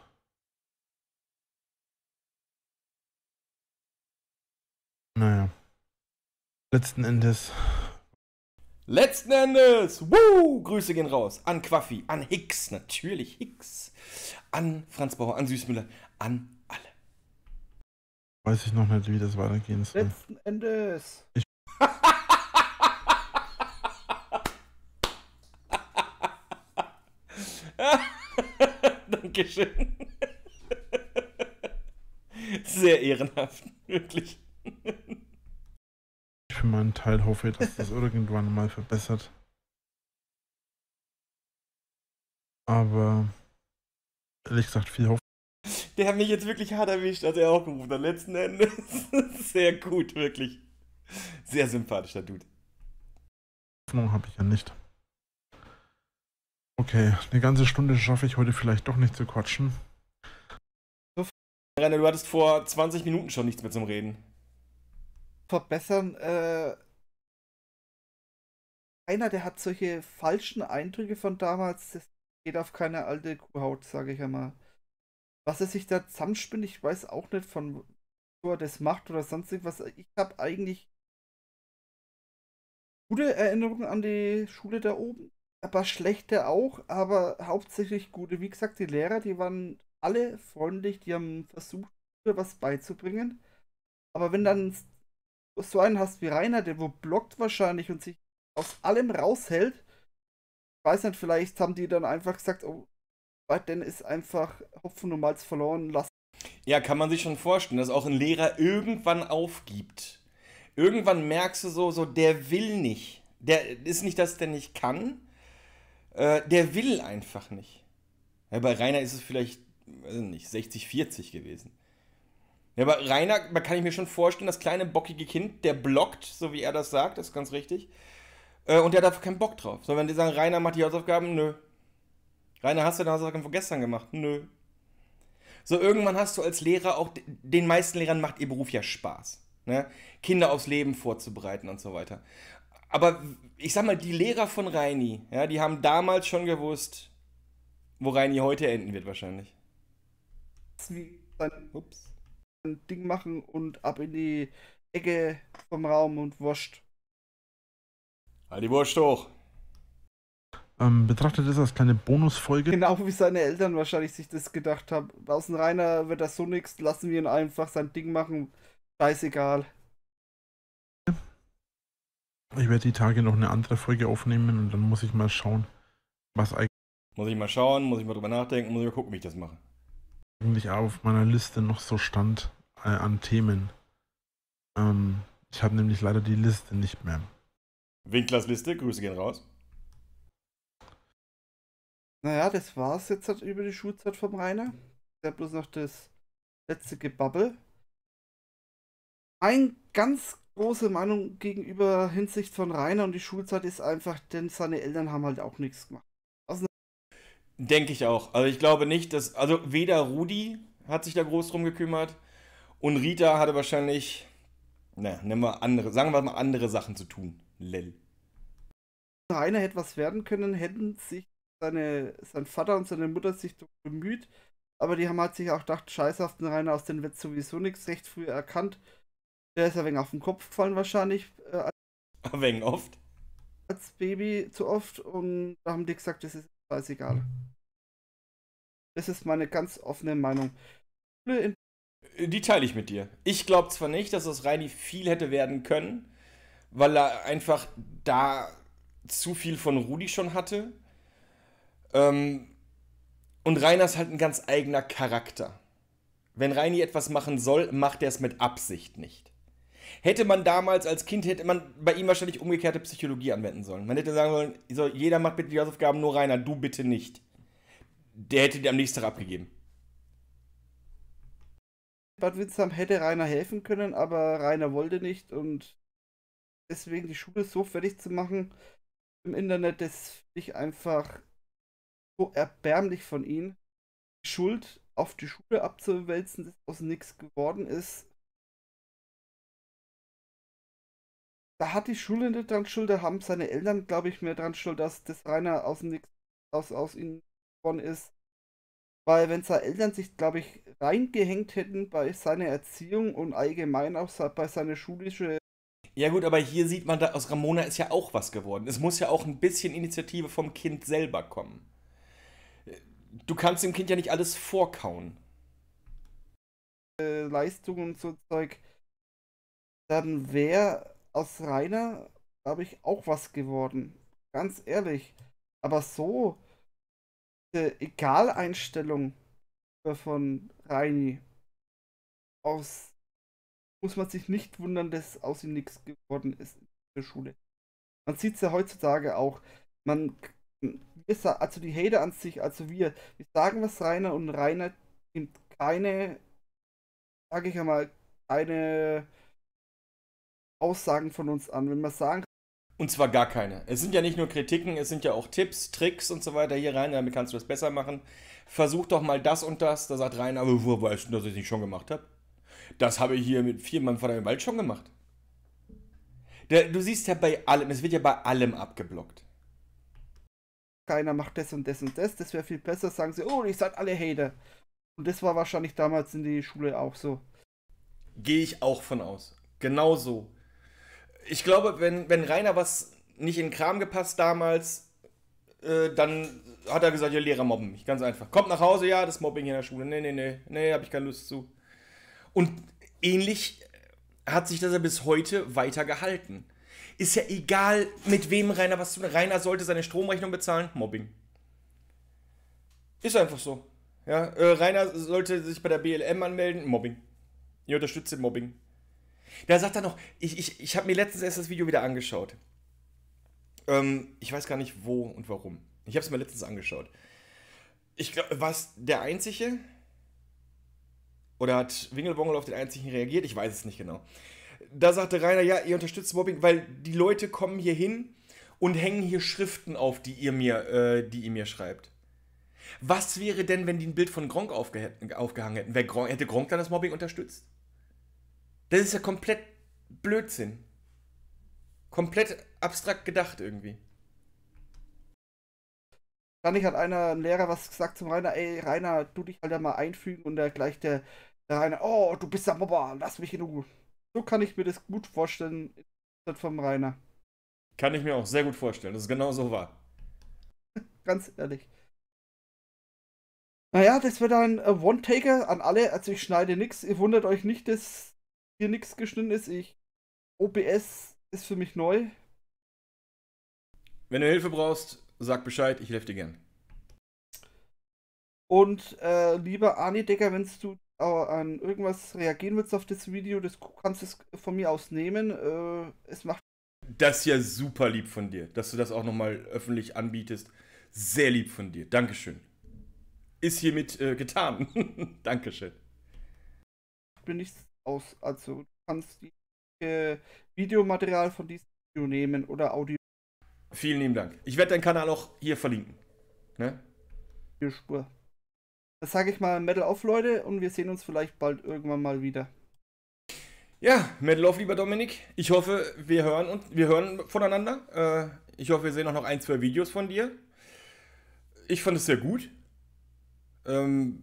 Naja. Letzten Endes Letzten Endes, woo, Grüße gehen raus an Quaffi, an Hicks, natürlich Hicks, an Franz Bauer, an Süßmüller, an alle. Weiß ich noch nicht, wie das weitergehen soll. Letzten Endes. Ich (laughs) Dankeschön. Sehr ehrenhaft, wirklich. Für meinen Teil hoffe ich, dass das (laughs) irgendwann mal verbessert. Aber ehrlich gesagt, viel Hoffnung. Der hat mich jetzt wirklich hart erwischt, als er auch gerufen hat. Letzten Endes. (laughs) Sehr gut, wirklich. Sehr sympathischer Dude. Hoffnung habe ich ja nicht. Okay, eine ganze Stunde schaffe ich heute vielleicht doch nicht zu quatschen. Rainer, du hattest vor 20 Minuten schon nichts mehr zum Reden verbessern. Äh, einer, der hat solche falschen Eindrücke von damals, das geht auf keine alte Kuhhaut, sage ich einmal. Was er sich da zusammenspinnt, ich weiß auch nicht von wo er das macht oder sonst irgendwas. Ich habe eigentlich gute Erinnerungen an die Schule da oben, aber schlechte auch, aber hauptsächlich gute. Wie gesagt, die Lehrer, die waren alle freundlich, die haben versucht, was beizubringen. Aber wenn dann mhm so einen hast wie Rainer, der wo blockt wahrscheinlich und sich aus allem raushält. Ich weiß nicht, vielleicht haben die dann einfach gesagt, oh, denn ist einfach Hopfen und Malz verloren lassen. Ja, kann man sich schon vorstellen, dass auch ein Lehrer irgendwann aufgibt. Irgendwann merkst du so, so der will nicht. Der ist nicht, dass der nicht kann. Äh, der will einfach nicht. Ja, bei Rainer ist es vielleicht, weiß nicht, 60, 40 gewesen. Ja, aber Rainer, da kann ich mir schon vorstellen, das kleine bockige Kind, der blockt, so wie er das sagt, ist ganz richtig. Äh, und der hat einfach keinen Bock drauf. So, wenn die sagen, Rainer macht die Hausaufgaben, nö. Rainer, hast du deine Hausaufgaben von gestern gemacht? Nö. So, irgendwann hast du als Lehrer auch, den meisten Lehrern macht ihr Beruf ja Spaß. Ne? Kinder aufs Leben vorzubereiten und so weiter. Aber ich sag mal, die Lehrer von Reini, ja, die haben damals schon gewusst, wo Reini heute enden wird wahrscheinlich. Ups ein Ding machen und ab in die Ecke vom Raum und wurscht. Halt die Wurscht hoch. Ähm, betrachtet ist als kleine Bonusfolge. Genau wie seine Eltern wahrscheinlich sich das gedacht haben. Außen Rainer wird das so nichts, lassen wir ihn einfach sein Ding machen. Scheißegal. Ich werde die Tage noch eine andere Folge aufnehmen und dann muss ich mal schauen, was eigentlich. Muss ich mal schauen, muss ich mal drüber nachdenken, muss ich mal gucken, wie ich das mache. Eigentlich auf meiner Liste noch so stand äh, an Themen. Ähm, ich habe nämlich leider die Liste nicht mehr. Winklers Liste, Grüße gehen raus. Naja, das war's jetzt halt über die Schulzeit vom Rainer. Der bloß noch das letzte Gebabbel. Ein ganz große Meinung gegenüber Hinsicht von Rainer und die Schulzeit ist einfach, denn seine Eltern haben halt auch nichts gemacht. Denke ich auch. Also ich glaube nicht, dass, also weder Rudi hat sich da groß drum gekümmert, und Rita hatte wahrscheinlich, naja, nennen wir andere, sagen wir mal andere Sachen zu tun. Lell. Einer hätte was werden können, hätten sich seine, sein Vater und seine Mutter sich bemüht, aber die haben halt sich auch gedacht, scheiß auf den Rainer, aus den Wett sowieso nichts, recht früh erkannt. Der ist ein wenig auf den Kopf gefallen wahrscheinlich. Äh, (laughs) ein wenig oft? Als Baby zu oft und da haben die gesagt, das ist scheißegal. Das ist meine ganz offene Meinung die teile ich mit dir. Ich glaube zwar nicht, dass das Reini viel hätte werden können, weil er einfach da zu viel von Rudi schon hatte. Ähm, und Rainer ist halt ein ganz eigener Charakter. Wenn Reini etwas machen soll, macht er es mit Absicht nicht. Hätte man damals als Kind, hätte man bei ihm wahrscheinlich umgekehrte Psychologie anwenden sollen. Man hätte sagen sollen, so, jeder macht bitte die Hausaufgaben, nur Rainer, du bitte nicht. Der hätte dir am nächsten Tag abgegeben. Bad Windsheim hätte Rainer helfen können, aber Rainer wollte nicht und deswegen die Schule so fertig zu machen im Internet, das finde ich einfach so erbärmlich von ihm. Die Schuld auf die Schule abzuwälzen, das aus nichts geworden ist. Da hat die Schule nicht dran schuld, da haben seine Eltern, glaube ich, mehr dran schuld, dass das Rainer aus nichts aus, aus ihnen geworden ist. Weil wenn seine Eltern sich, glaube ich, reingehängt hätten bei seiner Erziehung und allgemein auch bei seiner schulischen ja gut, aber hier sieht man, da, aus Ramona ist ja auch was geworden. Es muss ja auch ein bisschen Initiative vom Kind selber kommen. Du kannst dem Kind ja nicht alles vorkauen. Äh, Leistungen und so Zeug. Dann wäre aus Rainer, glaube ich, auch was geworden. Ganz ehrlich. Aber so, diese Egal-Einstellung von Reini aus muss man sich nicht wundern, dass aus ihm nichts geworden ist in der Schule. Man sieht es ja heutzutage auch. Man also die Hater an sich, also wir, wir sagen was Rainer und Rainer nimmt keine, sage ich einmal, keine Aussagen von uns an. Wenn wir sagen, und zwar gar keine. Es sind ja nicht nur Kritiken, es sind ja auch Tipps, Tricks und so weiter hier rein, damit kannst du das besser machen. Versuch doch mal das und das. Da sagt Rainer, aber wo weißt du, dass ich es nicht schon gemacht habe? Das habe ich hier mit vier Mann von dem Wald schon gemacht. Der, du siehst ja bei allem, es wird ja bei allem abgeblockt. Keiner macht das und das und das, das wäre viel besser, sagen sie, oh, ich seid alle Hater. Und das war wahrscheinlich damals in der Schule auch so. Gehe ich auch von aus. Genau so ich glaube, wenn, wenn Rainer was nicht in den Kram gepasst damals, äh, dann hat er gesagt, ja, Lehrer mobben mich, ganz einfach. Kommt nach Hause, ja, das Mobbing hier in der Schule. Nee, nee, nee, nee, habe ich keine Lust zu. Und ähnlich hat sich das ja bis heute weiter gehalten. Ist ja egal, mit wem Rainer was zu tun Rainer sollte seine Stromrechnung bezahlen, Mobbing. Ist einfach so. Ja, äh, Rainer sollte sich bei der BLM anmelden, Mobbing. Ihr unterstützt den Mobbing. Da sagt er noch, ich, ich, ich habe mir letztens erst das Video wieder angeschaut. Ähm, ich weiß gar nicht wo und warum. Ich habe es mir letztens angeschaut. Ich glaube, war es der Einzige? Oder hat Wingelbongel auf den Einzigen reagiert? Ich weiß es nicht genau. Da sagte Rainer, ja, ihr unterstützt Mobbing, weil die Leute kommen hier hin und hängen hier Schriften auf, die ihr mir, äh, die ihr mir schreibt. Was wäre denn, wenn die ein Bild von Gronk aufgeh aufgehangen hätten? Wer hätte Gronk dann das Mobbing unterstützt? Das ist ja komplett Blödsinn. Komplett abstrakt gedacht irgendwie. Dann hat einer ein Lehrer was gesagt zum Rainer, ey Rainer, du dich halt da mal einfügen und da gleich der, der Rainer, oh, du bist der Mobber, lass mich in Ruhe. So kann ich mir das gut vorstellen vom Rainer. Kann ich mir auch sehr gut vorstellen, das ist genau so wahr. (laughs) Ganz ehrlich. Naja, das wird ein äh, One-Taker an alle. Also ich schneide nichts. Ihr wundert euch nicht, dass hier nichts geschnitten ist. Ich OBS ist für mich neu. Wenn du Hilfe brauchst, sag Bescheid, ich helfe dir gern. Und äh, lieber Arne Decker, wenn du äh, an irgendwas reagieren willst auf das Video, das kannst du von mir aus nehmen. Äh, es macht. Das ist ja super lieb von dir, dass du das auch nochmal öffentlich anbietest. Sehr lieb von dir. Dankeschön. Ist hiermit äh, getan. (laughs) Dankeschön. bin ich aus. Also du kannst die, äh, Videomaterial von diesem Video nehmen oder Audio. Vielen lieben Dank. Ich werde deinen Kanal auch hier verlinken. Ne? Die Spur. Das sage ich mal Metal auf, Leute, und wir sehen uns vielleicht bald irgendwann mal wieder. Ja, Metal auf, lieber Dominik. Ich hoffe, wir hören und wir hören voneinander. Äh, ich hoffe, wir sehen auch noch ein, zwei Videos von dir. Ich fand es sehr gut. Ähm,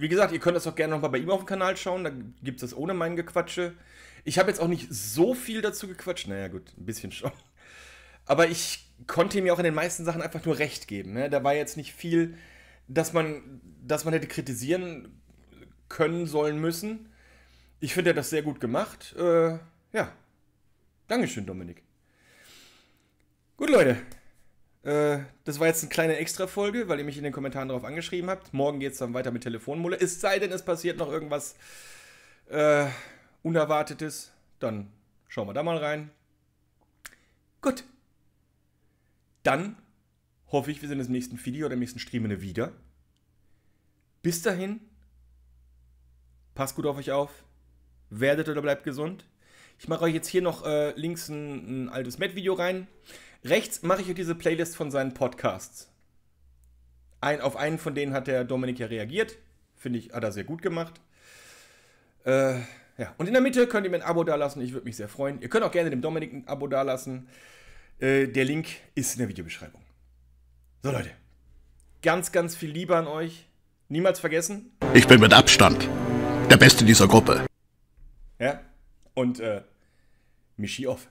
wie gesagt, ihr könnt das auch gerne nochmal bei ihm auf dem Kanal schauen. Da gibt es das ohne mein Gequatsche. Ich habe jetzt auch nicht so viel dazu gequatscht. Naja, gut, ein bisschen schon. Aber ich konnte ihm ja auch in den meisten Sachen einfach nur recht geben. Ne? Da war jetzt nicht viel, dass man, dass man hätte kritisieren können, sollen, müssen. Ich finde, er hat das sehr gut gemacht. Äh, ja. Dankeschön, Dominik. Gut, Leute. Äh, das war jetzt eine kleine Extra-Folge, weil ihr mich in den Kommentaren darauf angeschrieben habt. Morgen geht es dann weiter mit Telefonmulle. Es sei denn, es passiert noch irgendwas äh, Unerwartetes. Dann schauen wir da mal rein. Gut. Dann hoffe ich, wir sehen uns im nächsten Video oder im nächsten Stream wieder. Bis dahin, passt gut auf euch auf, werdet oder bleibt gesund. Ich mache euch jetzt hier noch äh, links ein, ein altes Met-Video rein. Rechts mache ich euch diese Playlist von seinen Podcasts. Ein, auf einen von denen hat der Dominik ja reagiert. Finde ich, hat er sehr gut gemacht. Äh, ja. Und in der Mitte könnt ihr mir ein Abo dalassen. Ich würde mich sehr freuen. Ihr könnt auch gerne dem Dominik ein Abo dalassen. Äh, der Link ist in der Videobeschreibung. So, Leute. Ganz, ganz viel Liebe an euch. Niemals vergessen. Ich bin mit Abstand der Beste dieser Gruppe. Ja. Und äh, Michi off.